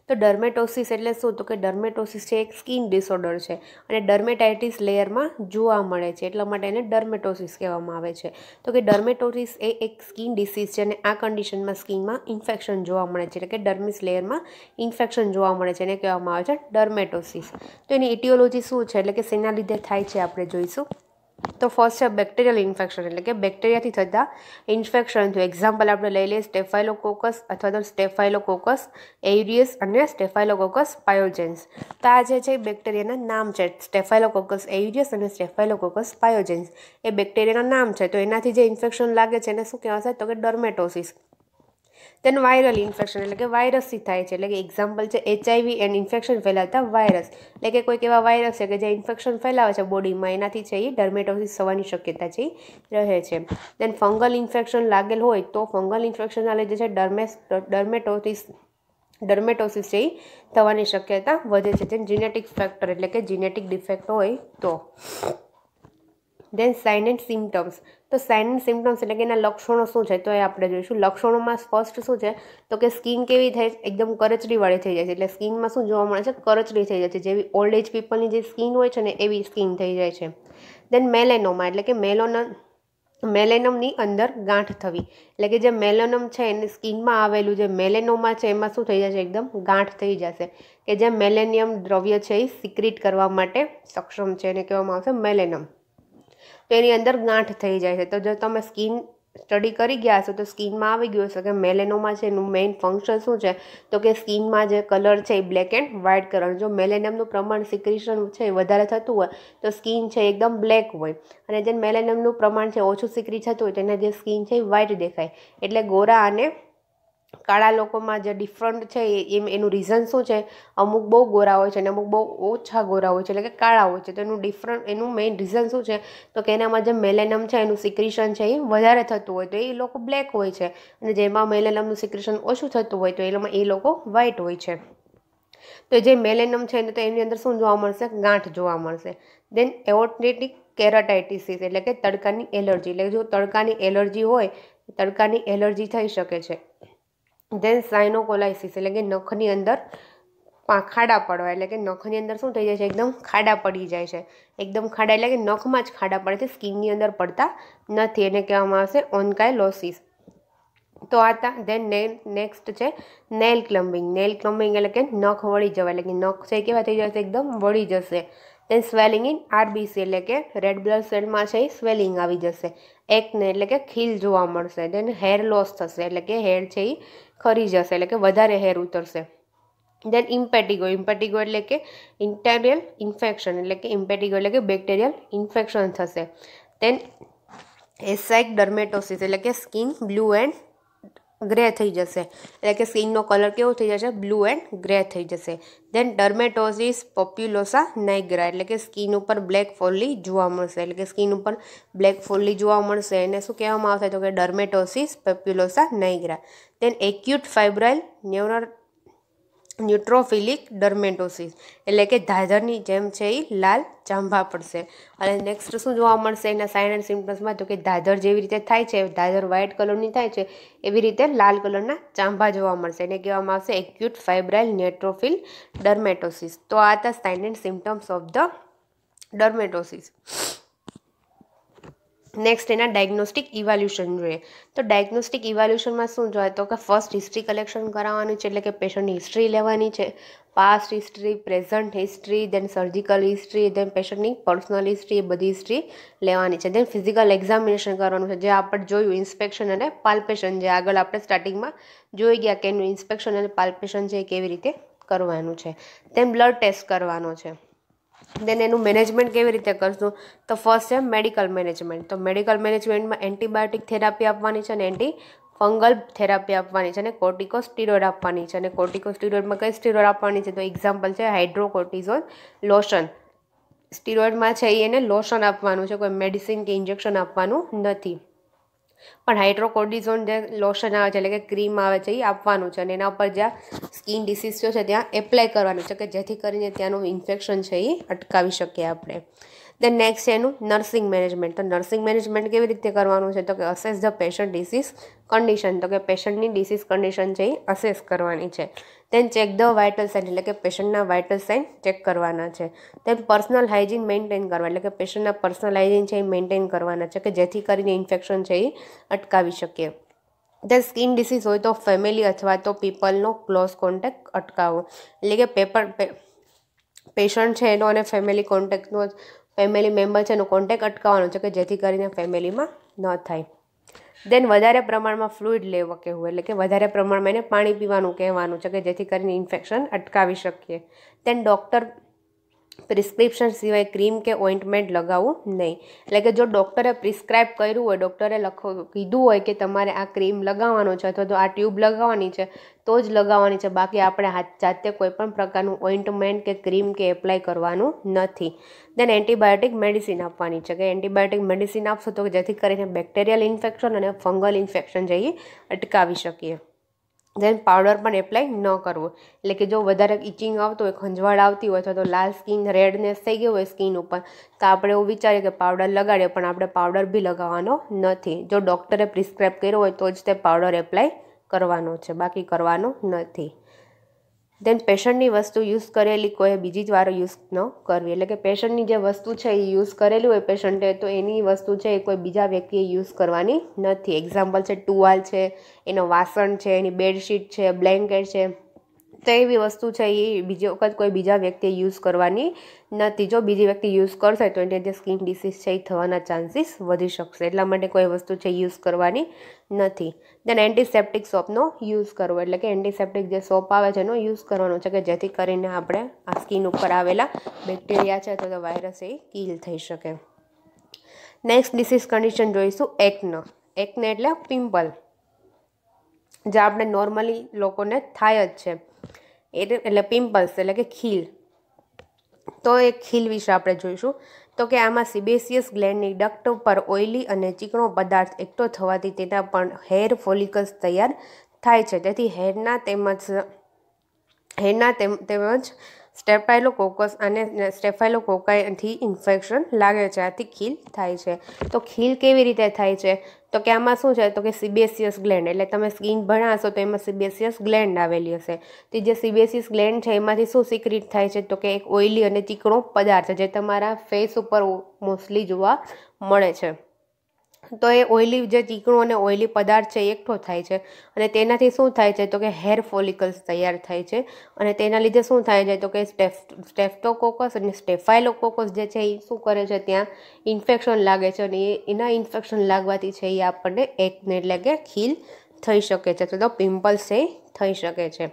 તો ડર્મેટોસિસ એટલે શું તો કે ડર્મેટોસિસ છે એક સ્કિન ડિસઓર્ડર છે અને ડર્મેટાઇટિસ લેયરમાં જોવા મળે છે એટલા માટે એને ડર્મેટોસિસ કહેવામાં આવે છે તો કે ડર્મેટોસિસ એ એક સ્કિન ડિસીઝ છે અને આ કન્ડિશનમાં સ્કિનમાં ઇન્ફેક્શન જોવા મળે છે એટલે કે ડર્મિસ લેયરમાં ઇન્ફેક્શન જોવા મળે છે એને કહેવામાં આવે છે ડર્મેટોસિસ તો એની ઇટિયોલોજી શું છે એટલે કે શેના લીધે થાય છે આપણે જોઈશું તો ફર્સ્ટ છે બેક્ટેરિયલ ઇન્ફેક્શન એટલે કે બેક્ટેરિયાથી થતા ઇન્ફેક્શન જો એક્ઝામ્પલ આપણે લઈ લઈએ સ્ટેફાઇલોકોકસ અથવા તો સ્ટેફાઇલોકોકસ એરિયસ અને સ્ટેફાઇલોકોકસ પાયોજેન્સ તો આ જે છે બેક્ટેરિયાના નામ છે સ્ટેફાઇલોકોકસ એરિયસ અને સ્ટેફાઇલોકોકસ પાયોજેન્સ એ બેક્ટેરિયાના નામ છે તો એનાથી જે ઇન્ફેક્શન લાગે છે એને શું કહેવાશે તો કે ડર્મેટોસિસ તેને વાયરલ ઇન્ફેક્શન એટલે કે વાયરસથી થાય છે એટલે કે એક્ઝામ્પલ છે એચઆઈવી એન્ડ ઇન્ફેક્શન ફેલાવતા વાયરસ એટલે કે કોઈક એવા વાયરસ છે કે જે ઇન્ફેક્શન ફેલાવે છે બોડીમાં એનાથી છે એ ડર્મેટોસિસ થવાની શક્યતા છે રહે છે દેન ફંગલ ઇન્ફેક્શન લાગેલ હોય તો ફંગલ ઇન્ફેક્શનના લીધે છે ડર્મેસ ડર્મેટોસિસ ડર્મેટોસિસ છે એ થવાની શક્યતા વધે છે જેમ જીનેટિક ફેક્ટર એટલે કે જીનેટિક ડિફેક્ટ હોય તો દેન સાઇન એન્ડ સિમ્ટમ્સ તો સાઇન સિમ્ટમ્સ એટલે કે એના લક્ષણો શું છે તો એ આપણે જોઈશું લક્ષણોમાં સ્પષ્ટ શું છે તો કે સ્કિન કેવી થાય એકદમ કરચડીવાળી થઈ જાય છે એટલે સ્કિનમાં શું જોવા મળે છે કરચડી થઈ જાય છે જેવી ઓલ્ડ એજ પીપલની જે સ્કિન હોય છે ને એવી સ્કિન થઈ જાય છે દેન મેલેનોમા એટલે કે મેલોન મેલેનમની અંદર ગાંઠ થવી એટલે કે જે મેલેનમ છે એને સ્કિનમાં આવેલું જે મેલેનોમા છે એમાં શું થઈ જશે એકદમ ગાંઠ થઈ જશે કે જે મેલેનિયમ દ્રવ્ય છે એ સિક્રિટ કરવા માટે સક્ષમ છે એને કહેવામાં આવશે મેલેનમ તો એની અંદર ગાંઠ થઈ જાય છે તો જો તમે સ્કિન સ્ટડી કરી ગયા હશો તો સ્કિનમાં આવી ગયું હશે કે મેલેનોમાં છે એનું મેઇન ફંક્શન શું છે તો કે સ્કિનમાં જે કલર છે એ બ્લેક એન્ડ વ્હાઇટ કલર જો મેલેનિયમનું પ્રમાણ સિક્રિશન છે એ વધારે થતું હોય તો સ્કિન છે એકદમ બ્લેક હોય અને જે મેલેનિયમનું પ્રમાણ છે ઓછું સિક્રી થતું હોય તેને જે સ્કિન છે એ વ્હાઇટ દેખાય એટલે ગોરા અને કાળા લોકોમાં જે ડિફરન્ટ છે એમ એનું રીઝન શું છે અમુક બહુ ગોરા હોય છે અને અમુક બહુ ઓછા ગોરા હોય છે એટલે કે કાળા હોય છે તો એનું ડિફરન્ટ એનું મેઇન રીઝન શું છે તો કે એનામાં જે મેલેનમ છે એનું સિક્રિશન છે એ વધારે થતું હોય તો એ લોકો બ્લેક હોય છે અને જેમાં મેલેનમનું સિક્રિશન ઓછું થતું હોય તો એમાં એ લોકો વ્હાઇટ હોય છે તો જે મેલેનમ છે એને તો એની અંદર શું જોવા મળશે ગાંઠ જોવા મળશે દેન એવોટનેટિક કેરાટાઇટિસિસ એટલે કે તડકાની એલર્જી એટલે જો તડકાની એલર્જી હોય તડકાની એલર્જી થઈ શકે છે ધેન સાયનોકોલાઇસિસ એટલે કે નખની અંદર ખાડા પડવા એટલે કે નખની અંદર શું થઈ જાય છે એકદમ ખાડા પડી જાય છે એકદમ ખાડા એટલે કે નખમાં જ ખાડા પડે છે સ્કિનની અંદર પડતા નથી એને કહેવામાં આવશે ઓનકાયલોસિસ તો આ ધેન નેલ નેક્સ્ટ છે નેલ ક્લમ્બિંગ નેલ ક્લમ્બિંગ એટલે કે નખ વળી જવા એટલે કે નખ છે કેવા થઈ જશે એકદમ વળી જશે દેન સ્વેલિંગ ઇન આરબીસી એટલે કે રેડ બ્લડ સેલમાં છે એ સ્વેલિંગ આવી જશે એકને એટલે કે ખીલ જોવા મળશે દેન હેર લોસ થશે એટલે કે હેર છે એ ખરી જશે એટલે કે વધારે હેર ઉતરશે દેન ઇમ્પેટિગો ઇમ્પેટિગો એટલે કે ઇન્ટેરિયલ ઇન્ફેક્શન એટલે કે ઇમ્પેટિગો એટલે કે બેક્ટેરિયલ ઇન્ફેક્શન થશે દેન એસાઇક ડર્મેટોસિસ એટલે કે સ્કિન બ્લુ એન્ડ ગ્રે થઈ જશે એટલે કે સ્કિનનો કલર કેવો થઈ જશે બ્લુ એન્ડ ગ્રે થઈ જશે દેન ડર્મેટોસિસ પોપ્યુલોસા નાઇગ્રા એટલે કે સ્કિન ઉપર બ્લેક ફોલ્લી જોવા મળશે એટલે કે સ્કિન ઉપર બ્લેક ફોલ્લી જોવા મળશે એને શું કહેવામાં આવશે તો કે ડર્મેટોસિસ પોપ્યુલોસા નાઇગ્રા દેન એક્યુટ ફાઇબ્રાઇલ ન્યુરલ ન્યુટ્રોફિલિક ડર્મેટોસિસ એટલે કે ધાધરની જેમ છે એ લાલ ચાંભા પડશે અને નેક્સ્ટ શું જોવા મળશે એના સાઇન એન્ડ સિમ્ટમ્સમાં તો કે ધાધર જેવી રીતે થાય છે ધાધર વ્હાઇટ કલરની થાય છે એવી રીતે લાલ કલરના ચાંભા જોવા મળશે એને કહેવામાં આવશે એક્યુટ ફાઇબ્રાઇલ નેટ્રોફિલ ડર્મેટોસિસ તો આ હતા sign and symptoms of the dermatosis next એના ડાયગ્નોસ્ટિક ઇવોલ્યુશન જોઈએ તો ડાયગ્નોસ્ટિક ઇવાલ્યુશનમાં શું જોઈએ તો કે ફર્સ્ટ હિસ્ટ્રી કલેક્શન કરાવવાનું છે એટલે કે પેશન્ટની હિસ્ટ્રી લેવાની છે past history present history then surgical history then પેશન્ટની પર્સનલ હિસ્ટ્રી એ બધી હિસ્ટ્રી લેવાની છે દેન ફિઝિકલ એક્ઝામિનેશન કરવાનું છે જે આપણે જોયું ઇન્સ્પેક્શન અને પાલ્પેશન જે આગળ આપણે સ્ટાર્ટિંગમાં જોઈ ગયા કે એનું ઇન્સ્પેક્શન અને પાલ્પેશન છે કેવી રીતે કરવાનું છે તેમ બ્લડ ટેસ્ટ કરવાનો છે દેન એનું મેનેજમેન્ટ કેવી રીતે કરશું તો ફર્સ્ટ છે મેડિકલ મેનેજમેન્ટ તો મેડિકલ મેનેજમેન્ટમાં એન્ટીબાયોટિક થેરાપી આપવાની છે અને એન્ટી ફંગલ થેરાપી આપવાની છે અને કોર્ટિકો સ્ટીરોડ આપવાની છે અને કોર્ટિકો સ્ટીરોડમાં કઈ સ્ટીરોડ આપવાની છે તો એક્ઝામ્પલ છે હાઇડ્રોકોર્ટિઝોન લોશન સ્ટીરોઇડમાં છે એને લોશન આપવાનું છે કોઈ મેડિસિન કે ઇન્જેક્શન આપવાનું નથી પણ હાઇડ્રોકોર્ડિઝોન જે લોશન આવે છે એટલે કે ક્રીમ આવે છે એ આપવાનું છે અને એના ઉપર જ્યાં સ્કિન ડિસીઝ છે ત્યાં એપ્લાય કરવાનું છે કે જેથી કરીને ત્યાંનું ઇન્ફેક્શન છે એ અટકાવી શકીએ આપણે દેન નેક્સ્ટ એનું નર્સિંગ મેનેજમેન્ટ તો નર્સિંગ મેનેજમેન્ટ કેવી રીતે કરવાનું છે તો કે assess the patient disease condition તો કે પેશન્ટની ડિસીઝ કન્ડિશન છે એ અસેસ કરવાની છે then check the vital sign એટલે કે પેશન્ટના વાઇટલ સાઇન ચેક કરવાના છે દેન પર્સનલ હાઇજીન મેન્ટેન કરવા એટલે કે પેશન્ટના પર્સનલ હાઇજીન છે એ મેન્ટેન કરવાના છે કે જેથી કરીને ઇન્ફેક્શન છે એ અટકાવી શકીએ દેન સ્કિન ડિસીઝ હોય તો ફેમિલી અથવા તો પીપલનો ક્લોઝ કોન્ટેક્ટ અટકાવવો એટલે કે પેપર પેશન્ટ છે એનો અને ફેમિલી કોન્ટેક્ટનો ફેમિલી મેમ્બર છે એનો કોન્ટેક અટકાવવાનો છે કે જેથી કરીને ફેમિલીમાં ન થાય દેન વધારે પ્રમાણમાં ફ્લુઇડ લેવો કહેવું એટલે કે વધારે પ્રમાણમાં એને પાણી પીવાનું કહેવાનું છે કે જેથી કરીને ઇન્ફેક્શન અટકાવી શકીએ દેન ડૉક્ટર પ્રિસ્ક્રિપ્શન સિવાય ક્રીમ કે ઓઇન્ટમેન્ટ લગાવવું નહીં એટલે કે જો ડૉક્ટરે પ્રિસ્ક્રાઇબ કર્યું હોય ડૉક્ટરે લખો કીધું હોય કે તમારે આ ક્રીમ લગાવવાનો છે અથવા તો આ ટ્યુબ લગાવવાની છે તો જ લગાવવાની છે બાકી આપણે જાતે કોઈપણ પ્રકારનું ઓઇન્ટમેન્ટ કે ક્રીમ કે એપ્લાય કરવાનું નથી દેન એન્ટીબાયોટિક મેડિસિન આપવાની છે કે એન્ટીબાયોટિક મેડિસિન આપશો તો જેથી કરીને બેક્ટેરિયલ ઇન્ફેક્શન અને ફંગલ ઇન્ફેક્શન જઈ અટકાવી શકીએ ધેન પાવડર પણ એપ્લાય ન કરવો એટલે કે જો વધારે ઇચિંગ આવતું હોય ખંજવાળ આવતી હોય અથવા તો લાલ સ્કિન રેડનેસ થઈ ગયો હોય સ્કિન ઉપર તો આપણે એવું વિચારીએ કે પાવડર લગાડીએ પણ આપણે પાવડર બી લગાવવાનો નથી જો ડૉક્ટરે પ્રિસ્ક્રાઇબ કર્યો હોય તો જ તે પાવડર એપ્લાય કરવાનો છે બાકી કરવાનો નથી દેન પેશન્ટની વસ્તુ યુઝ કરેલી કોઈ બીજી જ વાર યુઝ ન કરવી એટલે કે પેશન્ટની જે વસ્તુ છે એ યુઝ કરેલી હોય પેશન્ટે તો એની વસ્તુ છે એ કોઈ બીજા વ્યક્તિએ યુઝ કરવાની નથી એક્ઝામ્પલ છે ટુવાલ છે એનો વાસણ છે એની બેડશીટ છે બ્લેન્કેટ છે તો એવી વસ્તુ છે એ બીજી વખત કોઈ બીજા વ્યક્તિએ યુઝ કરવાની નથી જો બીજી વ્યક્તિ યુઝ કરશે તો એની જે સ્કિન ડિસીઝ છે એ થવાના ચાન્સીસ વધી શકશે એટલા માટે કોઈ વસ્તુ છે યુઝ કરવાની નથી દેન એન્ટિસેપ્ટિક સોપનો યુઝ કરવો એટલે કે એન્ટિસેપ્ટિક જે સોપ આવે છે એનો યુઝ કરવાનો છે કે જેથી કરીને આપણે આ સ્કિન ઉપર આવેલા બેક્ટેરિયા છે અથવા તો વાયરસ એ કિલ થઈ શકે નેક્સ્ટ ડિસીઝ કન્ડિશન જોઈશું એકન એકને એટલે પિમ્પલ જે આપણે નોર્મલી લોકોને થાય જ છે એટલે પિમ્પલ્સ એટલે કે ખીલ તો એ ખીલ વિશે આપણે જોઈશું તો કે આમાં સિબેસિયસ ગ્લેન્ડની ડક્ટ પર ઓઇલી અને ચીકણો પદાર્થ એકઠો થવાથી તેના પણ હેર ફોલિકલ્સ તૈયાર થાય છે તેથી હેરના તેમજ હેરના તેમજ સ્ટેફાઇલોકોકસ અને સ્ટેફાઇલોકોકાથી ઇન્ફેક્શન લાગે છે આથી ખીલ થાય છે તો ખીલ કેવી રીતે થાય છે તો કે આમાં શું છે તો કે સિબેસિયસ ગ્લેન્ડ એટલે તમે સ્કીન ભણાશો તો એમાં સિબેસિયસ ગ્લેન્ડ આવેલી હશે તો જે સિબેસિયસ ગ્લેન્ડ છે એમાંથી શું સિક્રિટ થાય છે તો કે એક ઓઇલી અને ચીકણો પદાર્થ જે તમારા ફેસ ઉપર મોસ્ટલી જોવા મળે છે તો એ ઓઇલી જે ચીકણું અને ઓઇલી પદાર્થ છે એકઠો થાય છે અને તેનાથી શું થાય છે તો કે હેર ફોલિકલ્સ તૈયાર થાય છે અને તેના લીધે શું થાય છે તો કે સ્ટેફ સ્ટેફ્ટોકોકસ અને સ્ટેફાઇલોકોકસ જે છે એ શું કરે છે ત્યાં ઇન્ફેક્શન લાગે છે અને એ એના ઇન્ફેક્શન લાગવાથી છે એ આપણને એકને એટલે કે ખીલ થઈ શકે છે તો પિમ્પલ્સ એ થઈ શકે છે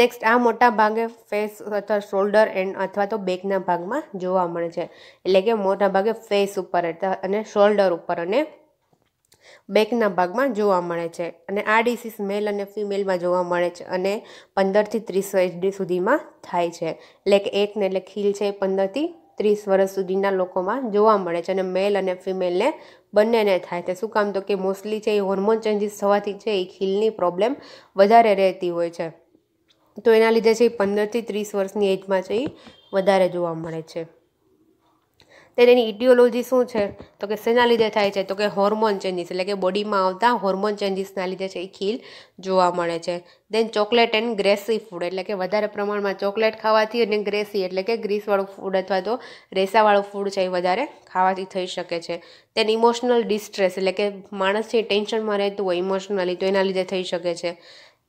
નેક્સ્ટ આ મોટા ભાગે ફેસ અથવા શોલ્ડર એન્ડ અથવા તો બેકના ભાગમાં જોવા મળે છે એટલે કે મોટા ભાગે ફેસ ઉપર અને શોલ્ડર ઉપર અને બેકના ભાગમાં જોવા મળે છે અને આ ડિસીઝ મેલ અને ફિમેલમાં જોવા મળે છે અને પંદરથી ત્રીસ એચડી સુધીમાં થાય છે એટલે કે એકને એટલે ખીલ છે એ પંદરથી ત્રીસ વર્ષ સુધીના લોકોમાં જોવા મળે છે અને મેલ અને ફિમેલને બંનેને થાય છે શું કામ તો કે મોસ્ટલી છે એ હોર્મોન ચેન્જીસ થવાથી છે એ ખીલની પ્રોબ્લેમ વધારે રહેતી હોય છે તો એના લીધે છે એ પંદરથી ત્રીસ વર્ષની એજમાં છે એ વધારે જોવા મળે છે તે તેની ઇડિયોલોજી શું છે તો કે શેના લીધે થાય છે તો કે હોર્મોન ચેન્જીસ એટલે કે બોડીમાં આવતા હોર્મોન ચેન્જીસના લીધે છે એ ખીલ જોવા મળે છે then chocolate and greasy food એટલે કે વધારે પ્રમાણમાં ચોકલેટ ખાવાથી અને ગ્રેસી એટલે કે ગ્રીસવાળું ફૂડ અથવા તો રેસાવાળું ફૂડ છે એ વધારે ખાવાથી થઈ શકે છે દેન ઇમોશનલ ડિસ્ટ્રેસ એટલે કે માણસની ટેન્શનમાં રહેતું હોય ઇમોશનલી તો એના લીધે થઈ શકે છે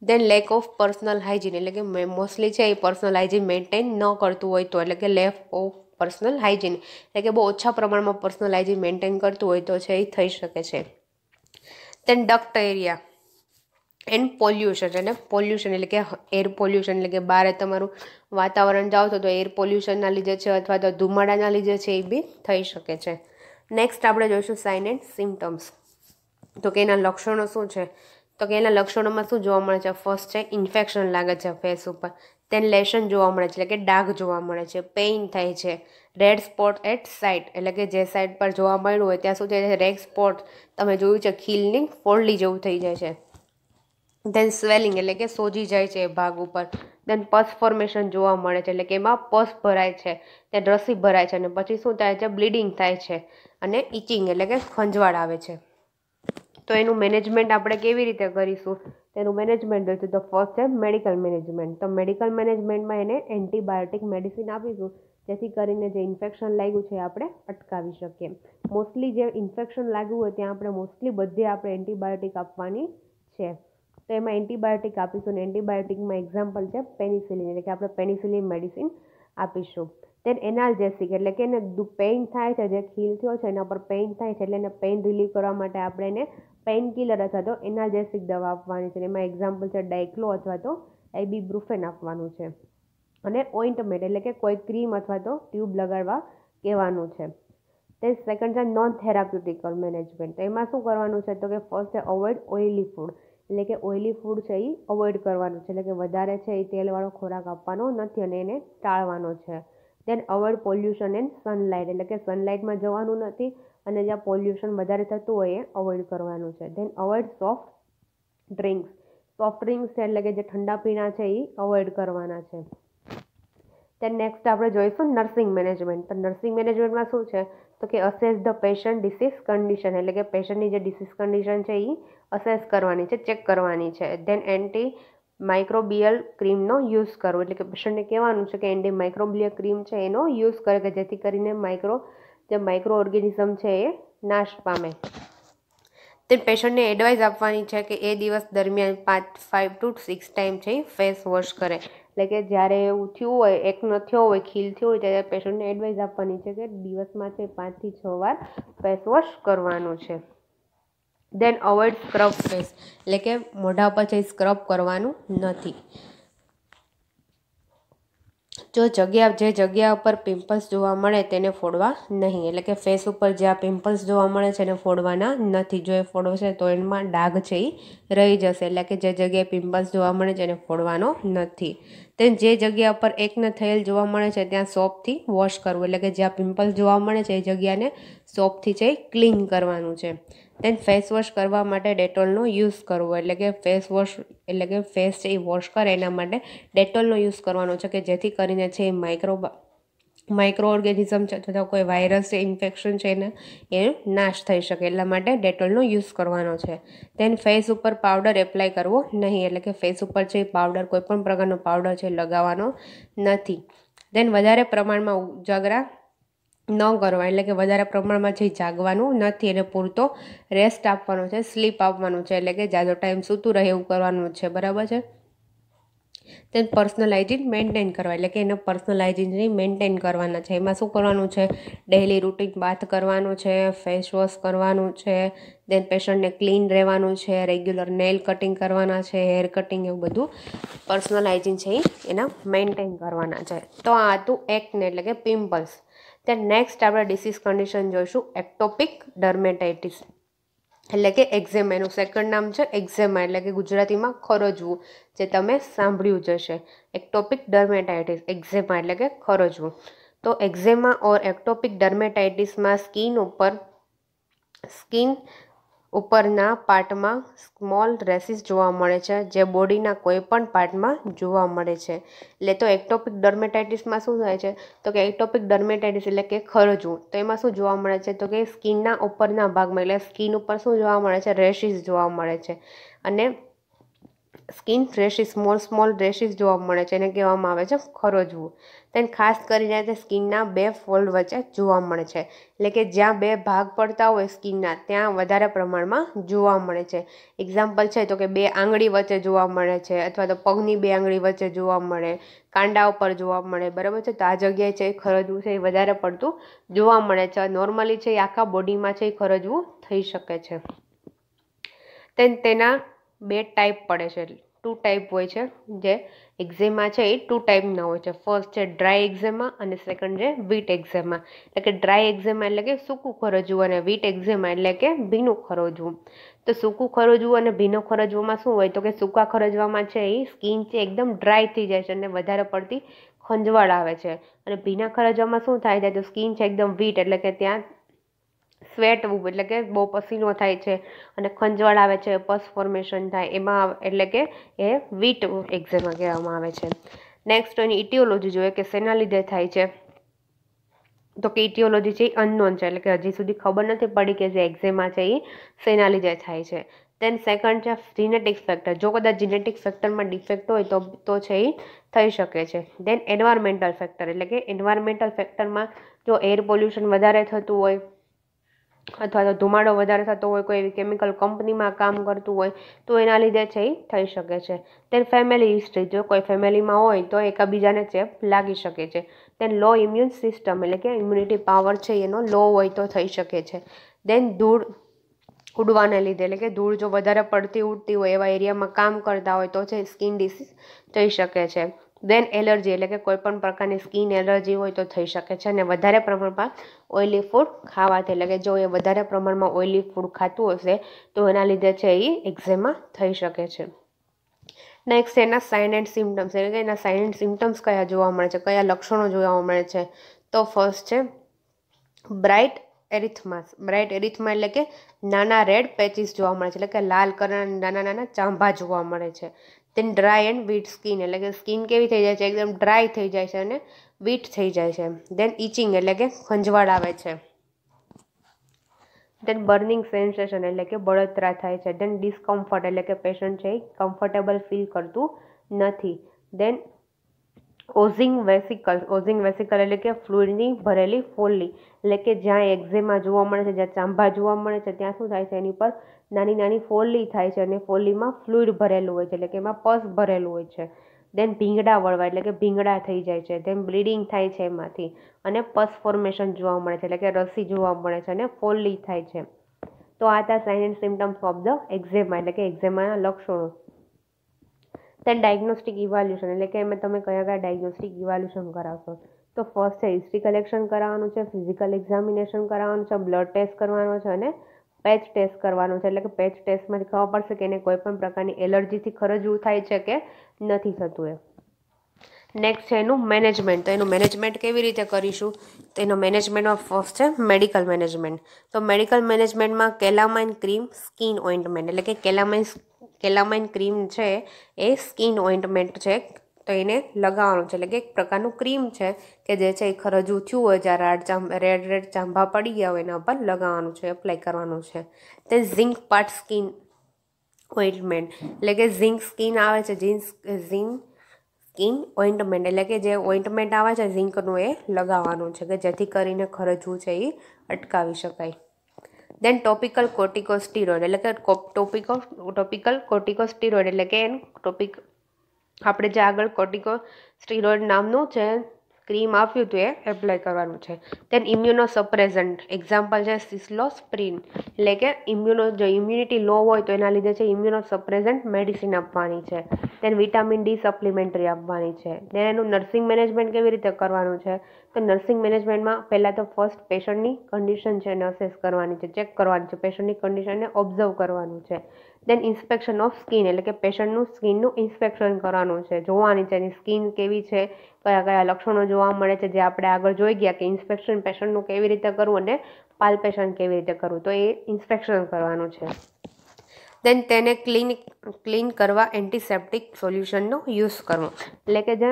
then lack of personal hygiene એટલે કે મોસ્ટલી છે એ પર્સનલ હાઇજીન મેન્ટેન ન કરતું હોય તો એટલે કે લેફ ઓફ પર્સનલ હાઇજીન એટલે કે બહુ ઓછા પ્રમાણમાં પર્સનલ હાઇજીન મેન્ટેન કરતું હોય તો છે એ થઈ શકે છે then dust area and pollution એટલે પોલ્યુશન એટલે કે એર પોલ્યુશન એટલે કે બહાર તમારું વાતાવરણ જાઓ તો તો એર પોલ્યુશનના લીધે છે અથવા તો ધુમાડાના લીધે છે એ બી થઈ શકે છે નેક્સ્ટ આપણે જોઈશું સાઇન એન્ડ સિમ્ટમ્સ તો કે એના લક્ષણો શું છે તો કે એના લક્ષણોમાં શું જોવા મળે છે ફર્સ્ટ છે ઇન્ફેક્શન લાગે છે ફેસ ઉપર તેને લેશન જોવા મળે છે એટલે કે ડાઘ જોવા મળે છે પેઇન થાય છે રેડ સ્પોટ એટ સાઇટ એટલે કે જે સાઇડ પર જોવા મળ્યું હોય ત્યાં શું થાય છે રેડ સ્પોટ તમે જોયું છે ખીલની ફોલ્ડી જેવું થઈ જાય છે ધેન સ્વેલિંગ એટલે કે સોજી જાય છે એ ભાગ ઉપર દેન પસ ફોર્મેશન જોવા મળે છે એટલે કે એમાં પસ ભરાય છે ત્યાં રસી ભરાય છે અને પછી શું થાય છે બ્લીડિંગ થાય છે અને ઇચિંગ એટલે કે ખંજવાળ આવે છે તો એનું મેનેજમેન્ટ આપણે કેવી રીતે કરીશું તેનું મેનેજમેન્ટ જોઈશું તો ફર્સ્ટ છે મેડિકલ મેનેજમેન્ટ તો મેડિકલ મેનેજમેન્ટમાં એને એન્ટીબાયોટિક મેડિસિન આપીશું જેથી કરીને જે ઇન્ફેક્શન લાગ્યું છે આપણે અટકાવી શકીએ મોસ્ટલી જે ઇન્ફેક્શન લાગ્યું હોય ત્યાં આપણે મોસ્ટલી બધે આપણે એન્ટીબાયોટિક આપવાની છે તો એમાં એન્ટીબાયોટિક આપીશું ને એન્ટીબાયોટિકમાં એક્ઝામ્પલ છે પેનિસિલિન એટલે કે આપણે પેનિસિલિન મેડિસિન આપીશું તેને એનાલ્જેસિક એટલે કે એને પેઇન થાય છે જે ખીલ થયો છે એના પર પેઇન થાય છે એટલે એને પેઇન રિલીવ કરવા માટે આપણે એને પેઇન અથવા તો એનાલ્જેસિક દવા આપવાની છે એમાં એક્ઝામ્પલ છે ડાયક્લો અથવા તો બ્રુફેન આપવાનું છે અને ઓઇન્ટમેન્ટ એટલે કે કોઈ ક્રીમ અથવા તો ટ્યુબ લગાડવા કહેવાનું છે તે સેકન્ડ છે નોન થેરાપ્યુટિકલ મેનેજમેન્ટ તો એમાં શું કરવાનું છે તો કે ફર્સ્ટ છે અવોઇડ ઓઇલી ફૂડ એટલે કે ઓઇલી ફૂડ છે એ અવોઇડ કરવાનું છે એટલે કે વધારે છે એ તેલવાળો ખોરાક આપવાનો નથી અને એને ટાળવાનો છે then avoid pollution and sunlight એટલે કે સનલાઇટમાં જવાનું નથી અને જ્યાં પોલ્યુશન વધારે થતું હોય એ અવોઇડ કરવાનું છે then avoid soft drinks soft drinks છે એટલે કે જે ઠંડા પીણા છે એ અવોઇડ કરવાના છે ત્યાં નેક્સ્ટ આપણે જોઈશું નર્સિંગ મેનેજમેન્ટ તો નર્સિંગ મેનેજમેન્ટમાં શું છે તો કે assess the patient disease condition એટલે કે પેશન્ટની જે ડિસીઝ કન્ડિશન છે એ અસેસ કરવાની છે ચેક કરવાની છે ધેન એન્ટી માઇક્રોબિયલ ક્રીમનો યુઝ કરવો એટલે કે પેશન્ટને કહેવાનું છે કે એન્ટી માઇક્રોબિયલ ક્રીમ છે એનો યુઝ કરે કે જેથી કરીને માઇક્રો જે માઇક્રો ઓર્ગેનિઝમ છે એ નાશ પામે તે પેશન્ટને એડવાઇઝ આપવાની છે કે એ દિવસ દરમિયાન પાંચ ફાઇવ ટુ સિક્સ ટાઈમ છે ફેસ વોશ કરે એટલે કે જ્યારે એવું થયું હોય એક ન થયો હોય ખીલ થયો હોય ત્યારે પેશન્ટને એડવાઇસ આપવાની છે કે દિવસમાં છે પાંચથી છ વાર ફેસ વોશ કરવાનું છે દેન અવોઇડ સ્ક્રબ ફેસ એટલે કે મોઢા પર જઈ સ્ક્રબ કરવાનું નથી જો જગ્યા જે જગ્યા ઉપર પિમ્પલ્સ જોવા મળે તેને ફોડવા નહીં એટલે કે ફેસ ઉપર જ્યાં પિમ્પલ્સ જોવા મળે છે એને ફોડવાના નથી જો એ છે તો એમાં ડાઘ છે એ રહી જશે એટલે કે જે જગ્યાએ પિમ્પલ્સ જોવા મળે છે એને ફોડવાનો નથી તે જે જગ્યા પર એકને થયેલ જોવા મળે છે ત્યાં સોપથી વોશ કરવું એટલે કે જ્યાં પિમ્પલ જોવા મળે છે એ જગ્યાને સોપથી છે ક્લીન કરવાનું છે દેન ફેસ વોશ કરવા માટે ડેટોલનો યુઝ કરવો એટલે કે ફેસ વોશ એટલે કે ફેસ છે એ વોશ કરે એના માટે ડેટોલનો યુઝ કરવાનો છે કે જેથી કરીને છે એ માઇક્રો માઇક્રો ઓર્ગેનિઝમ છે અથવા કોઈ વાયરસ છે ઇન્ફેક્શન છે એને એ નાશ થઈ શકે એટલા માટે ડેટોલનો યુઝ કરવાનો છે દેન ફેસ ઉપર પાવડર એપ્લાય કરવો નહીં એટલે કે ફેસ ઉપર છે પાવડર કોઈપણ પ્રકારનો પાવડર છે લગાવવાનો નથી દેન વધારે પ્રમાણમાં ઉજાગરા ન કરવા એટલે કે વધારે પ્રમાણમાં જે જાગવાનું નથી એને પૂરતો રેસ્ટ આપવાનો છે સ્લીપ આપવાનું છે એટલે કે જાજો ટાઈમ સૂતું રહે એવું કરવાનું છે બરાબર છે તેને પર્સનલ હાઇજીન મેન્ટેન કરવા એટલે કે એને પર્સનલ હાઇજીન મેન્ટેન કરવાના છે એમાં શું કરવાનું છે ડેઇલી રૂટીન બાથ કરવાનું છે ફેસવોશ કરવાનું છે દેન પેશન્ટને ક્લીન રહેવાનું છે રેગ્યુલર નેલ કટિંગ કરવાના છે હેર કટિંગ એવું બધું પર્સનલ હાઇજીન છે એના મેન્ટેન કરવાના છે તો આ હતું એક્ને એટલે કે પિમ્પલ્સ ત્યાં નેક્સ્ટ આપણે ડિસીઝ કન્ડિશન જોઈશું એક્ટોપિક ડર્મેટાઇટિસ એટલે કે એક્ઝેમ એનું સેકન્ડ નામ છે એક્ઝેમા એટલે કે ગુજરાતીમાં ખરજવું જે તમે સાંભળ્યું જ હશે એક્ટોપિક ડર્મેટાઇટિસ એક્ઝેમા એટલે કે ખરજવું તો એક્ઝેમા ઓર એક્ટોપિક ડર્મેટાઇટિસમાં સ્કિન ઉપર સ્કિન ઉપરના પાર્ટમાં સ્મોલ રેસિસ જોવા મળે છે જે બોડીના કોઈપણ પાર્ટમાં જોવા મળે છે એટલે તો એક્ટોપિક ડર્મેટાઇટિસમાં શું થાય છે તો કે એક્ટોપિક ડર્મેટાઇટિસ એટલે કે ખરજવું તો એમાં શું જોવા મળે છે તો કે સ્કિનના ઉપરના ભાગમાં એટલે સ્કિન ઉપર શું જોવા મળે છે રેશિસ જોવા મળે છે અને skin rashes small small rashes જોવા મળે છે એને કહેવામાં આવે છે ખરજવું તેને ખાસ કરીને તે સ્કિનના બે ફોલ્ડ વચ્ચે જોવા મળે છે એટલે કે જ્યાં બે ભાગ પડતા હોય સ્કિનના ત્યાં વધારે પ્રમાણમાં જોવા મળે છે એક્ઝામ્પલ છે તો કે બે આંગળી વચ્ચે જોવા મળે છે અથવા તો પગની બે આંગળી વચ્ચે જોવા મળે કાંડા ઉપર જોવા મળે બરાબર છે તો આ જગ્યાએ છે એ ખરજવું છે એ વધારે પડતું જોવા મળે છે નોર્મલી છે એ આખા બોડીમાં છે એ ખરજવું થઈ શકે છે તેના બે ટાઈપ પડે છે ટુ ટાઈપ હોય છે જે એક્ઝેમા છે એ ટુ ટાઈપના હોય છે ફર્સ્ટ છે ડ્રાય એક્ઝેમા અને સેકન્ડ છે વીટ એક્ઝેમા એટલે કે ડ્રાય એક્ઝેમા એટલે કે સૂકું ખરજવું અને વીટ એક્ઝેમા એટલે કે ભીનું ખરજવું તો સૂકું ખરજવું અને ભીનું ખરજવામાં શું હોય તો કે સૂકા ખરજવામાં છે એ સ્કીન છે એકદમ ડ્રાય થઈ જાય છે અને વધારે પડતી ખંજવાળ આવે છે અને ભીના ખરજવામાં શું થાય છે તો સ્કીન છે એકદમ વીટ એટલે કે ત્યાં સ્વેટ એટલે કે બહુ પસીનો થાય છે અને ખંજવાળ આવે છે પસ ફોર્મેશન થાય એમાં એટલે કે એ વીટ એક્ઝેમાં કહેવામાં આવે છે નેક્સ્ટ એની ઇટિયોલોજી જોઈએ કે શેના લીધે થાય છે તો કે ઇટિયોલોજી છે એ અનનોન છે એટલે કે હજી સુધી ખબર નથી પડી કે જે એક્ઝેમા છે એ શેના લીધે થાય છે દેન સેકન્ડ છે જીનેટિક્સ ફેક્ટર જો કદાચ જીનેટિક ફેક્ટરમાં ડિફેક્ટ હોય તો તો છે એ થઈ શકે છે દેન એન્વાયરમેન્ટલ ફેક્ટર એટલે કે એન્વાયરમેન્ટલ ફેક્ટરમાં જો એર પોલ્યુશન વધારે થતું હોય અથવા તો ધુમાડો વધારે થતો હોય કોઈ એવી કેમિકલ કંપનીમાં કામ કરતું હોય તો એના લીધે છે એ થઈ શકે છે તેન ફેમિલી હિસ્ટ્રી જો કોઈ ફેમિલીમાં હોય તો એકબીજાને ચેપ લાગી શકે છે તેન લો ઇમ્યુન સિસ્ટમ એટલે કે ઇમ્યુનિટી પાવર છે એનો લો હોય તો થઈ શકે છે દેન ધૂળ ઉડવાને લીધે એટલે કે ધૂળ જો વધારે પડતી ઉડતી હોય એવા એરિયામાં કામ કરતા હોય તો છે સ્કિન ડિસીઝ થઈ શકે છે દેન એલર્જી એટલે કે કોઈપણ પ્રકારની સ્કિન એલર્જી હોય તો થઈ શકે છે અને વધારે પ્રમાણમાં ઓઇલી ફૂડ ખાવાથી એટલે કે જો એ વધારે પ્રમાણમાં ઓઇલી ફૂડ ખાતું હશે તો એના લીધે છે એ એક્ઝેમા થઈ શકે છે નેક્સ્ટ એના સાઇન એન્ડ સિમ્ટમ્સ એટલે કે એના સાઇન એન્ડ સિમ્ટમ્સ કયા જોવા મળે છે કયા લક્ષણો જોવા મળે છે તો ફર્સ્ટ છે બ્રાઇટ એરિથમાસ બ્રાઇટ એરિથમા એટલે કે નાના રેડ પેચીસ જોવા મળે છે એટલે કે લાલ કલરના નાના નાના ચાંભા જોવા મળે છે તેન ડ્રાય એન્ડ વીટ સ્કિન એટલે કે સ્કિન કેવી થઈ જાય છે એકદમ ડ્રાય થઈ જાય છે અને વીટ થઈ જાય છે દેન ઇચિંગ એટલે કે ખંજવાળ આવે છે દેન બર્નિંગ સેન્સેશન એટલે કે બળતરા થાય છે દેન ડિસ્કમ્ફર્ટ એટલે કે પેશન્ટ છે એ કમ્ફર્ટેબલ ફીલ કરતું નથી દેન ઓઝિંગ વેસિકલ ઓઝિંગ વેસિકલ એટલે કે ફ્લુઇડની ભરેલી ફોલ્લી એટલે કે જ્યાં એક્ઝેમા જોવા મળે છે જ્યાં ચાંભા જોવા મળે છે ત્યાં શું થાય છે એની પર નાની નાની ફોલ્લી થાય છે અને ફોલ્લીમાં ફ્લુઇડ ભરેલું હોય છે એટલે કે એમાં પસ ભરેલું હોય છે દેન ભીંગડા વળવા એટલે કે ભીંગડા થઈ જાય છે દેન બ્લીડિંગ થાય છે એમાંથી અને પસ ફોર્મેશન જોવા મળે છે એટલે કે રસી જોવા મળે છે અને ફોલ્લી થાય છે તો આ હતા sign and symptoms of the eczema એટલે કે એક્ઝેમાના લક્ષણો દેન ડાયગ્નોસ્ટિક ઇવોલ્યુશન એટલે કે એમાં તમે કયા કયા ડાયગ્નોસ્ટિક ઇવોલ્યુશન કરાવશો તો ફર્સ્ટ છે હિસ્ટ્રી કલેક્શન કરાવવાનું છે ફિઝિકલ એક્ઝામિનેશન કરાવવાનું છે બ્લડ ટેસ્ટ કરવાનો છે અને પેચ ટેસ્ટ કરવાનો છે એટલે કે પેચ ટેસ્ટમાંથી ખબર પડશે કે એને કોઈ પણ પ્રકારની એલર્જીથી ખરજવું થાય છે કે નથી થતું એ નેક્સ્ટ છે એનું મેનેજમેન્ટ તો એનું મેનેજમેન્ટ કેવી રીતે કરીશું તો એનું મેનેજમેન્ટમાં ફર્સ્ટ છે મેડિકલ મેનેજમેન્ટ તો મેડિકલ મેનેજમેન્ટમાં કેલામાઇન ક્રીમ સ્કિન ઓઇન્ટમેન્ટ એટલે કે કેલામાઇન કેલામાઇન ક્રીમ છે એ સ્કિન ઓઇન્ટમેન્ટ છે તો એને લગાવવાનું છે એટલે કે એક પ્રકારનું ક્રીમ છે કે જે છે એ ખરજવું થયું હોય જ્યારે રેડ ચામ રેડ રેડ ચાંભા પડી ગયા હોય એના ઉપર લગાવવાનું છે એપ્લાય કરવાનું છે તે ઝિંક પાર્ટ સ્કિન ઓઇન્ટમેન્ટ એટલે કે ઝિંક સ્કિન આવે છે જીન્સ ઝિંક સ્કિન ઓઇન્ટમેન્ટ એટલે કે જે ઓઇન્ટમેન્ટ આવે છે ઝિંકનું એ લગાવવાનું છે કે જેથી કરીને ખરજવું છે એ અટકાવી શકાય દેન ટોપિકલ કોર્ટિકોસ્ટીરોઇડ એટલે કે ટોપિકો ટોપિકલ કોર્ટિકોસ્ટીરોઇડ એટલે કે એન ટોપિક આપણે જે આગળ કોર્ટિકો સ્ટીરોઇડ નામનું છે ક્રીમ આપ્યું હતું એ એપ્લાય કરવાનું છે દેન ઇમ્યુનો સપ્રેઝન્ટ એક્ઝામ્પલ છે સિસ્લો સિસ્લોસ્પ્રિન એટલે કે ઇમ્યુનો જો ઇમ્યુનિટી લો હોય તો એના લીધે છે ઇમ્યુનો સપ્રેઝન્ટ મેડિસિન આપવાની છે દેન વિટામિન ડી સપ્લિમેન્ટરી આપવાની છે દેન એનું નર્સિંગ મેનેજમેન્ટ કેવી રીતે કરવાનું છે તો નર્સિંગ મેનેજમેન્ટમાં પહેલાં તો ફર્સ્ટ પેશન્ટની કન્ડિશન છે એને અસેસ કરવાની છે ચેક કરવાની છે પેશન્ટની કન્ડિશનને ઓબ્ઝર્વ કરવાનું છે દેન ઇન્સ્પેક્શન ઓફ સ્કિન એટલે કે પેશન્ટનું સ્કિનનું ઇન્સ્પેક્શન કરવાનું છે જોવાની છે એની સ્કિન કેવી છે કયા કયા લક્ષણો જોવા મળે છે જે આપણે આગળ જોઈ ગયા કે ઇન્સ્પેક્શન પેશન્ટનું કેવી રીતે કરવું અને પાલ્પેશન કેવી રીતે કરવું તો એ ઇન્સ્પેક્શન કરવાનું છે દેન તેને ક્લીન ક્લીન કરવા એન્ટીસેપ્ટિક સોલ્યુશનનો યુઝ કરવો એટલે કે જે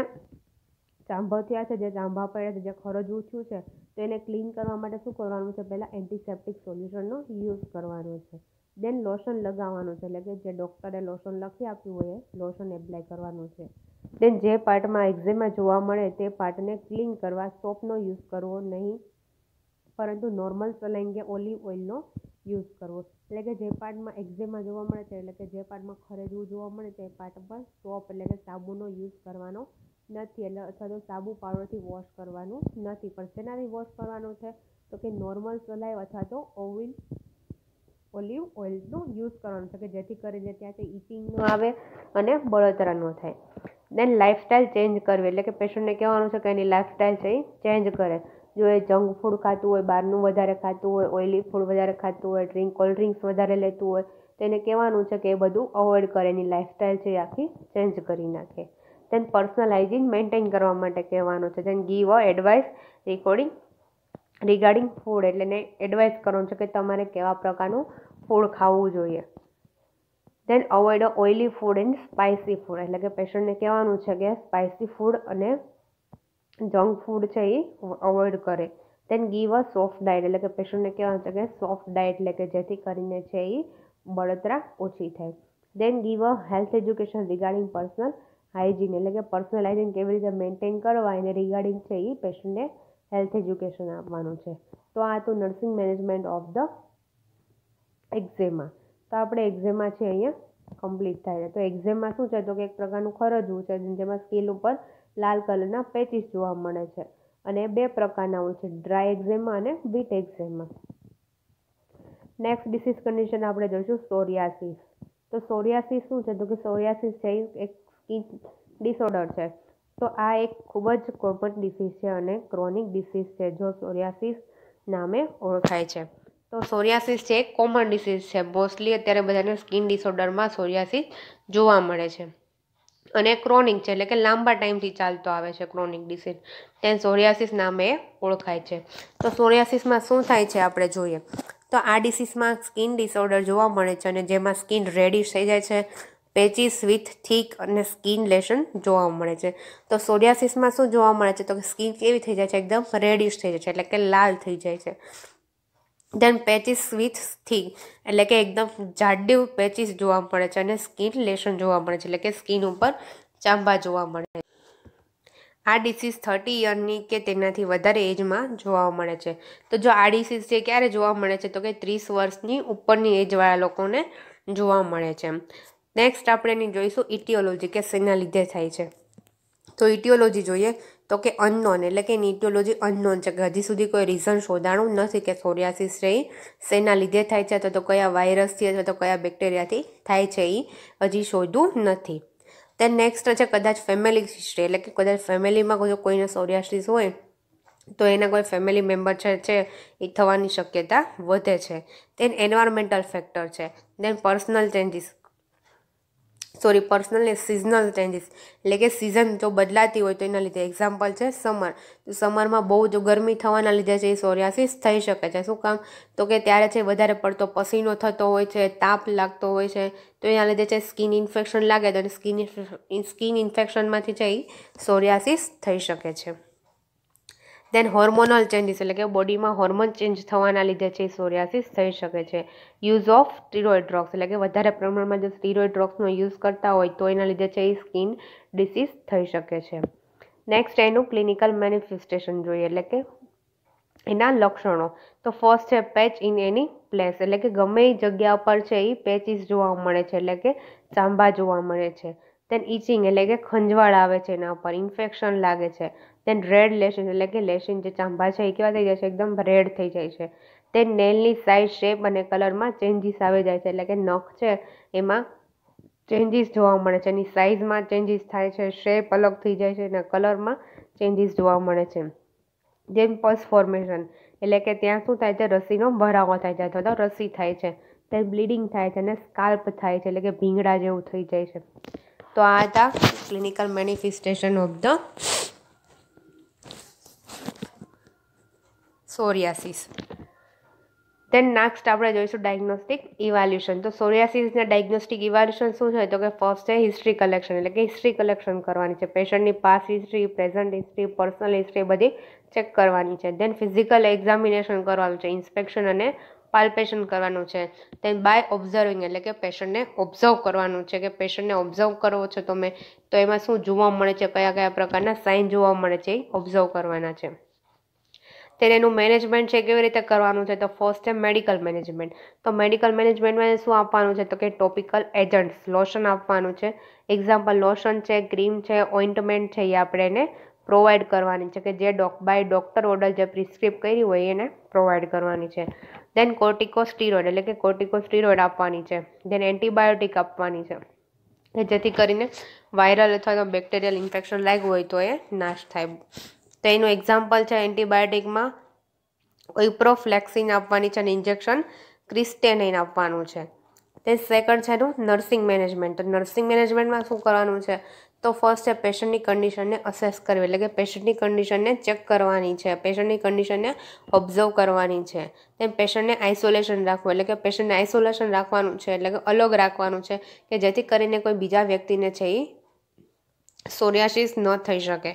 ચાંભો થયા છે જે ચાંભા પડ્યા છે જે ખરજ ઓછું છે તો એને ક્લીન કરવા માટે શું કરવાનું છે પહેલાં એન્ટિસેપ્ટિક સોલ્યુશનનો યુઝ કરવાનો છે દેન લોશન લગાવવાનું છે એટલે કે જે ડૉક્ટરે લોશન લખી આપ્યું હોય એ લોશન એપ્લાય કરવાનું છે દેન જે પાર્ટમાં એક્ઝેમાં જોવા મળે તે પાર્ટને ક્લીન કરવા સોપનો યુઝ કરવો નહીં પરંતુ નોર્મલ સલાઈન કે ઓલિવ ઓઇલનો યુઝ કરવો એટલે કે જે પાર્ટમાં એક્ઝેમાં જોવા મળે છે એટલે કે જે પાર્ટમાં ખરેજવું જોવા મળે તે પાર્ટ પર સોપ એટલે કે સાબુનો યુઝ કરવાનો નથી એટલે અથવા તો સાબુ પાવડરથી વોશ કરવાનું નથી પણ શેનાથી વોશ કરવાનું છે તો કે નોર્મલ સલાઈવ અથવા તો ઓવિલ ઓલિવ ઓઇલનો યુઝ કરવાનો છે કે જેથી કરીને ત્યાંથી તે આવે અને બળતરા ન થાય દેન લાઇફસ્ટાઇલ ચેન્જ કરવી એટલે કે પેશન્ટને કહેવાનું છે કે એની લાઇફસ્ટાઇલ છે એ ચેન્જ કરે જો એ જંક ફૂડ ખાતું હોય બહારનું વધારે ખાતું હોય ઓઇલી ફૂડ વધારે ખાતું હોય ડ્રિંક કોલ્ડ ડ્રિંક્સ વધારે લેતું હોય તો એને કહેવાનું છે કે એ બધું અવોઇડ કરે એની લાઇફસ્ટાઇલ છે એ આખી ચેન્જ કરી નાખે દેન પર્સનલ હાઇજીન મેન્ટેન કરવા માટે કહેવાનું છે then give a advice recording regarding food એટલે એને એડવાઇસ કરવાનું છે કે તમારે કેવા પ્રકારનું ફૂડ ખાવું જોઈએ then avoid a oily food and spicy food એટલે કે પેશન્ટને કહેવાનું છે કે સ્પાઇસી ફૂડ અને જંક ફૂડ છે એ અવોઇડ કરે then give a soft diet એટલે કે પેશન્ટને કહેવાનું છે કે સોફ્ટ ડાયટ એટલે કે જેથી કરીને છે એ બળતરા ઓછી થાય then give a health education regarding personal hygiene એટલે કે પર્સનલ હાઇજીન કેવી રીતે મેન્ટેન કરવા એને રિગાર્ડિંગ છે એ પેશન્ટને હેલ્થ એજ્યુકેશન આપવાનું છે તો આ હતું nursing management of the eczema તો આપણે એક્ઝેમા છે અહીંયા કમ્પ્લીટ થાય છે તો એક્ઝેમમાં શું છે તો કે એક પ્રકારનું ખરજવું છે જેમાં સ્કિન ઉપર લાલ કલરના પેચીસ જોવા મળે છે અને બે પ્રકારના હોય છે ડ્રાય એક્ઝેમા અને wet eczema next disease condition આપણે જોઈશું સોરિયાસિસ તો સોરિયાસિસ શું છે તો કે સોરિયાસિસ છે એક સ્કિન ડિસઓર્ડર છે તો આ એક ખૂબ જ કોમન ડિસીઝ છે અને ક્રોનિક ડિસીઝ છે જો સોરિયાસિસ નામે ઓળખાય છે તો સોરિયાસિસ છે એક કોમન ડિસીઝ છે મોસ્ટલી અત્યારે બધાને સ્કિન ડિસઓર્ડરમાં સોરિયાસિસ જોવા મળે છે અને ક્રોનિક છે એટલે કે લાંબા ટાઈમથી ચાલતો આવે છે ક્રોનિક ડિસીઝ તેને સોરિયાસિસ નામે ઓળખાય છે તો સોરિયાસિસમાં શું થાય છે આપણે જોઈએ તો આ ડિસીઝમાં સ્કિન ડિસઓર્ડર જોવા મળે છે અને જેમાં સ્કિન રેડિશ થઈ જાય છે પેચીસ વિથ થીક અને સ્કિન લેશન જોવા મળે છે તો સોરિયાસિસમાં શું જોવા મળે છે તો સ્કિન કેવી થઈ જાય છે એકદમ રેડિશ થઈ જાય છે એટલે કે લાલ થઈ જાય છે દેન પેચીસ સ્વિચ થિંગ એટલે કે એકદમ જાડી પેચીસ જોવા મળે છે અને સ્કિન લેશન જોવા મળે છે એટલે કે સ્કીન ઉપર ચાંબા જોવા મળે છે આ ડિસીઝ થર્ટી યરની કે તેનાથી વધારે એજમાં જોવા મળે છે તો જો આ ડિસીઝ છે ક્યારે જોવા મળે છે તો કે ત્રીસ વર્ષની ઉપરની એજવાળા લોકોને જોવા મળે છે નેક્સ્ટ આપણે એની જોઈશું ઇટિયોલોજી કે શેના લીધે થાય છે તો ઇટિયોલોજી જોઈએ તો કે અનનોન એટલે કે એની અનનોન છે કે હજી સુધી કોઈ રીઝન શોધાણું નથી કે સોરિયાસિસ છે શેના લીધે થાય છે અથવા તો કયા વાયરસથી અથવા તો કયા બેક્ટેરિયાથી થાય છે એ હજી શોધવું નથી તે નેક્સ્ટ છે કદાચ ફેમિલી હિસ્ટ્રી એટલે કે કદાચ ફેમિલીમાં જો કોઈને સોરિયાસિસ હોય તો એના કોઈ ફેમિલી મેમ્બર છે એ થવાની શક્યતા વધે છે દેન એન્વાયરમેન્ટલ ફેક્ટર છે then personal changes sorry personal ને સિઝનલ ચેન્જીસ એટલે કે સિઝન જો બદલાતી હોય તો એના લીધે એક્ઝામ્પલ છે સમર તો સમરમાં બહુ જો ગરમી થવાના લીધે છે એ સોરિયાસિસ થઈ શકે છે શું કામ તો કે ત્યારે છે વધારે પડતો પસીનો થતો હોય છે તાપ લાગતો હોય છે તો એના લીધે છે સ્કિન ઇન્ફેક્શન લાગે તો સ્કિન સ્કિન ઇન્ફેક્શનમાંથી છે એ સોરિયાસિસ થઈ શકે છે દેન હોર્મોનલ ચેન્જીસ એટલે કે બોડીમાં હોર્મોન ચેન્જ થવાના લીધે છે સોરિયાસિસ થઈ શકે છે યુઝ ઓફ સ્ટીરોઇડ ડ્રગ્સ એટલે કે વધારે પ્રમાણમાં જો સ્ટીરોઇડ ડ્રગ્સનો યુઝ કરતા હોય તો એના લીધે છે એ સ્કિન ડિસીઝ થઈ શકે છે નેક્સ્ટ એનું ક્લિનિકલ મેનિફેસ્ટેશન જોઈએ એટલે કે એના લક્ષણો તો ફર્સ્ટ છે પેચ ઇન એની પ્લેસ એટલે કે ગમે એ જગ્યા પર છે એ પેચીસ જોવા મળે છે એટલે કે ચાંબા જોવા મળે છે દેન ઇચિંગ એટલે કે ખંજવાળ આવે છે એના ઉપર ઇન્ફેક્શન લાગે છે દેન રેડ લેશન એટલે કે લેશન જે ચાંભા છે એ કેવા થઈ જાય છે એકદમ રેડ થઈ જાય છે તે નેલની સાઇઝ શેપ અને કલરમાં ચેન્જીસ આવી જાય છે એટલે કે નખ છે એમાં ચેન્જીસ જોવા મળે છે એની સાઇઝમાં ચેન્જીસ થાય છે શેપ અલગ થઈ જાય છે અને કલરમાં ચેન્જીસ જોવા મળે છે જેમ પલ્સ ફોર્મેશન એટલે કે ત્યાં શું થાય છે રસીનો ભરાવો થાય છે અથવા તો રસી થાય છે તે બ્લીડિંગ થાય છે અને સ્કાલ્પ થાય છે એટલે કે ભીંગડા જેવું થઈ જાય છે તો આ હતા clinical manifestation of the psoriasis then next આપણે જોઈશું ડાયગ્નોસ્ટિક ઇવાલ્યુશન તો સોરિયાસિસના ડાયગ્નોસ્ટિક ઇવાલ્યુશન શું છે તો કે ફર્સ્ટ છે હિસ્ટ્રી કલેક્શન એટલે કે હિસ્ટ્રી કલેક્શન કરવાની છે પેશન્ટની past history present history personal history બધી ચેક કરવાની છે દેન ફિઝિકલ એક્ઝામિનેશન કરવાનું છે ઇન્સ્પેક્શન અને પાલ્પેશન કરવાનું છે દેન બાય ઓબ્ઝર્વિંગ એટલે કે પેશન્ટને ઓબ્ઝર્વ કરવાનું છે કે પેશન્ટને ઓબ્ઝર્વ કરવો છો તમે તો એમાં શું જોવા મળે છે કયા કયા પ્રકારના સાઇન જોવા મળે છે એ ઓબ્ઝર્વ કરવાના છે તેને એનું મેનેજમેન્ટ છે કેવી રીતે કરવાનું છે તો ફર્સ્ટ છે મેડિકલ મેનેજમેન્ટ તો મેડિકલ મેનેજમેન્ટમાં શું આપવાનું છે તો કે ટોપિકલ એજન્ટ્સ લોશન આપવાનું છે એક્ઝામ્પલ લોશન છે ક્રીમ છે ઓઇન્ટમેન્ટ છે એ આપણે એને પ્રોવાઈડ કરવાની છે કે જે ડોક બાય ડૉક્ટર ઓર્ડર જે પ્રિસ્ક્રિપ્ટ કરી હોય એને પ્રોવાઈડ કરવાની છે દેન કોર્ટિકો સ્ટીરોઇડ એટલે કે કોર્ટિકો સ્ટીરોઇડ આપવાની છે દેન એન્ટીબાયોટિક આપવાની છે જેથી કરીને વાયરલ અથવા તો બેક્ટેરિયલ ઇન્ફેક્શન લાગ્યું હોય તો એ નાશ થાય તો એનું એક્ઝામ્પલ છે એન્ટીબાયોટિકમાં ઓઇપ્રોફ્લેક્સિન આપવાની છે અને ઇન્જેક્શન ક્રિસ્ટેનાઇન આપવાનું છે તે સેકન્ડ છે એનું નર્સિંગ મેનેજમેન્ટ નર્સિંગ મેનેજમેન્ટમાં શું કરવાનું છે તો ફર્સ્ટ છે પેશન્ટની કન્ડિશનને અસેસ કરવી એટલે કે પેશન્ટની કન્ડિશનને ચેક કરવાની છે પેશન્ટની કન્ડિશનને ઓબ્ઝર્વ કરવાની છે તે પેશન્ટને આઇસોલેશન રાખવું એટલે કે પેશન્ટને આઇસોલેશન રાખવાનું છે એટલે કે અલગ રાખવાનું છે કે જેથી કરીને કોઈ બીજા વ્યક્તિને છે એ સોરિયાસિસ ન થઈ શકે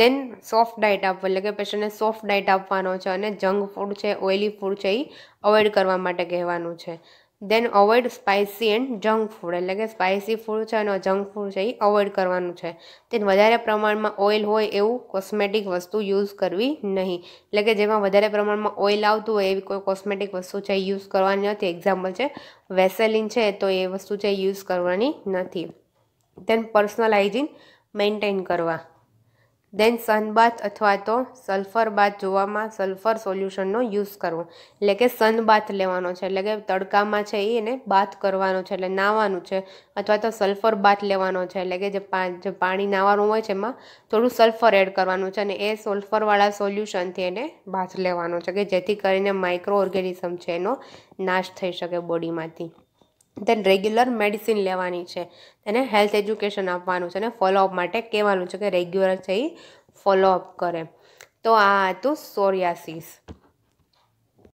દેન સોફ્ટ ડાયટ આપવું એટલે કે પેશન્ટને સોફ્ટ ડાયટ આપવાનો છે અને જંક ફૂડ છે ઓઇલી ફૂડ છે એ અવોઇડ કરવા માટે કહેવાનું છે then avoid spicy and junk food એટલે કે સ્પાઇસી ફૂડ છે અને જંક ફૂડ છે એ અવોઇડ કરવાનું છે તેન વધારે પ્રમાણમાં ઓઇલ હોય એવું કોસ્મેટિક વસ્તુ યુઝ કરવી નહીં એટલે કે જેમાં વધારે પ્રમાણમાં ઓઇલ આવતું હોય એવી કોઈ કોસ્મેટિક વસ્તુ છે એ યુઝ કરવાની નથી એક્ઝામ્પલ છે વેસેલિન છે તો એ વસ્તુ છે યુઝ કરવાની નથી દેન પર્સનલ હાઇજીન મેન્ટેન કરવા દેન સનબાથ અથવા તો સલ્ફર બાથ જોવામાં સલ્ફર સોલ્યુશનનો યુઝ કરવો એટલે કે સનબાથ લેવાનો છે એટલે કે તડકામાં છે એને બાથ કરવાનો છે એટલે નાવાનું છે અથવા તો સલ્ફર બાથ લેવાનો છે એટલે કે જે જે પાણી નાવાનું હોય છે એમાં થોડું સલ્ફર એડ કરવાનું છે અને એ સલ્ફરવાળા સોલ્યુશનથી એને બાથ લેવાનો છે કે જેથી કરીને માઇક્રો ઓર્ગેનિઝમ છે એનો નાશ થઈ શકે બોડીમાંથી તેને રેગ્યુલર મેડિસિન લેવાની છે તેને હેલ્થ એજ્યુકેશન આપવાનું છે અને ફોલોઅપ માટે કહેવાનું છે કે રેગ્યુલર છે એ ફોલોઅપ કરે તો આ હતું સોરિયાસિસ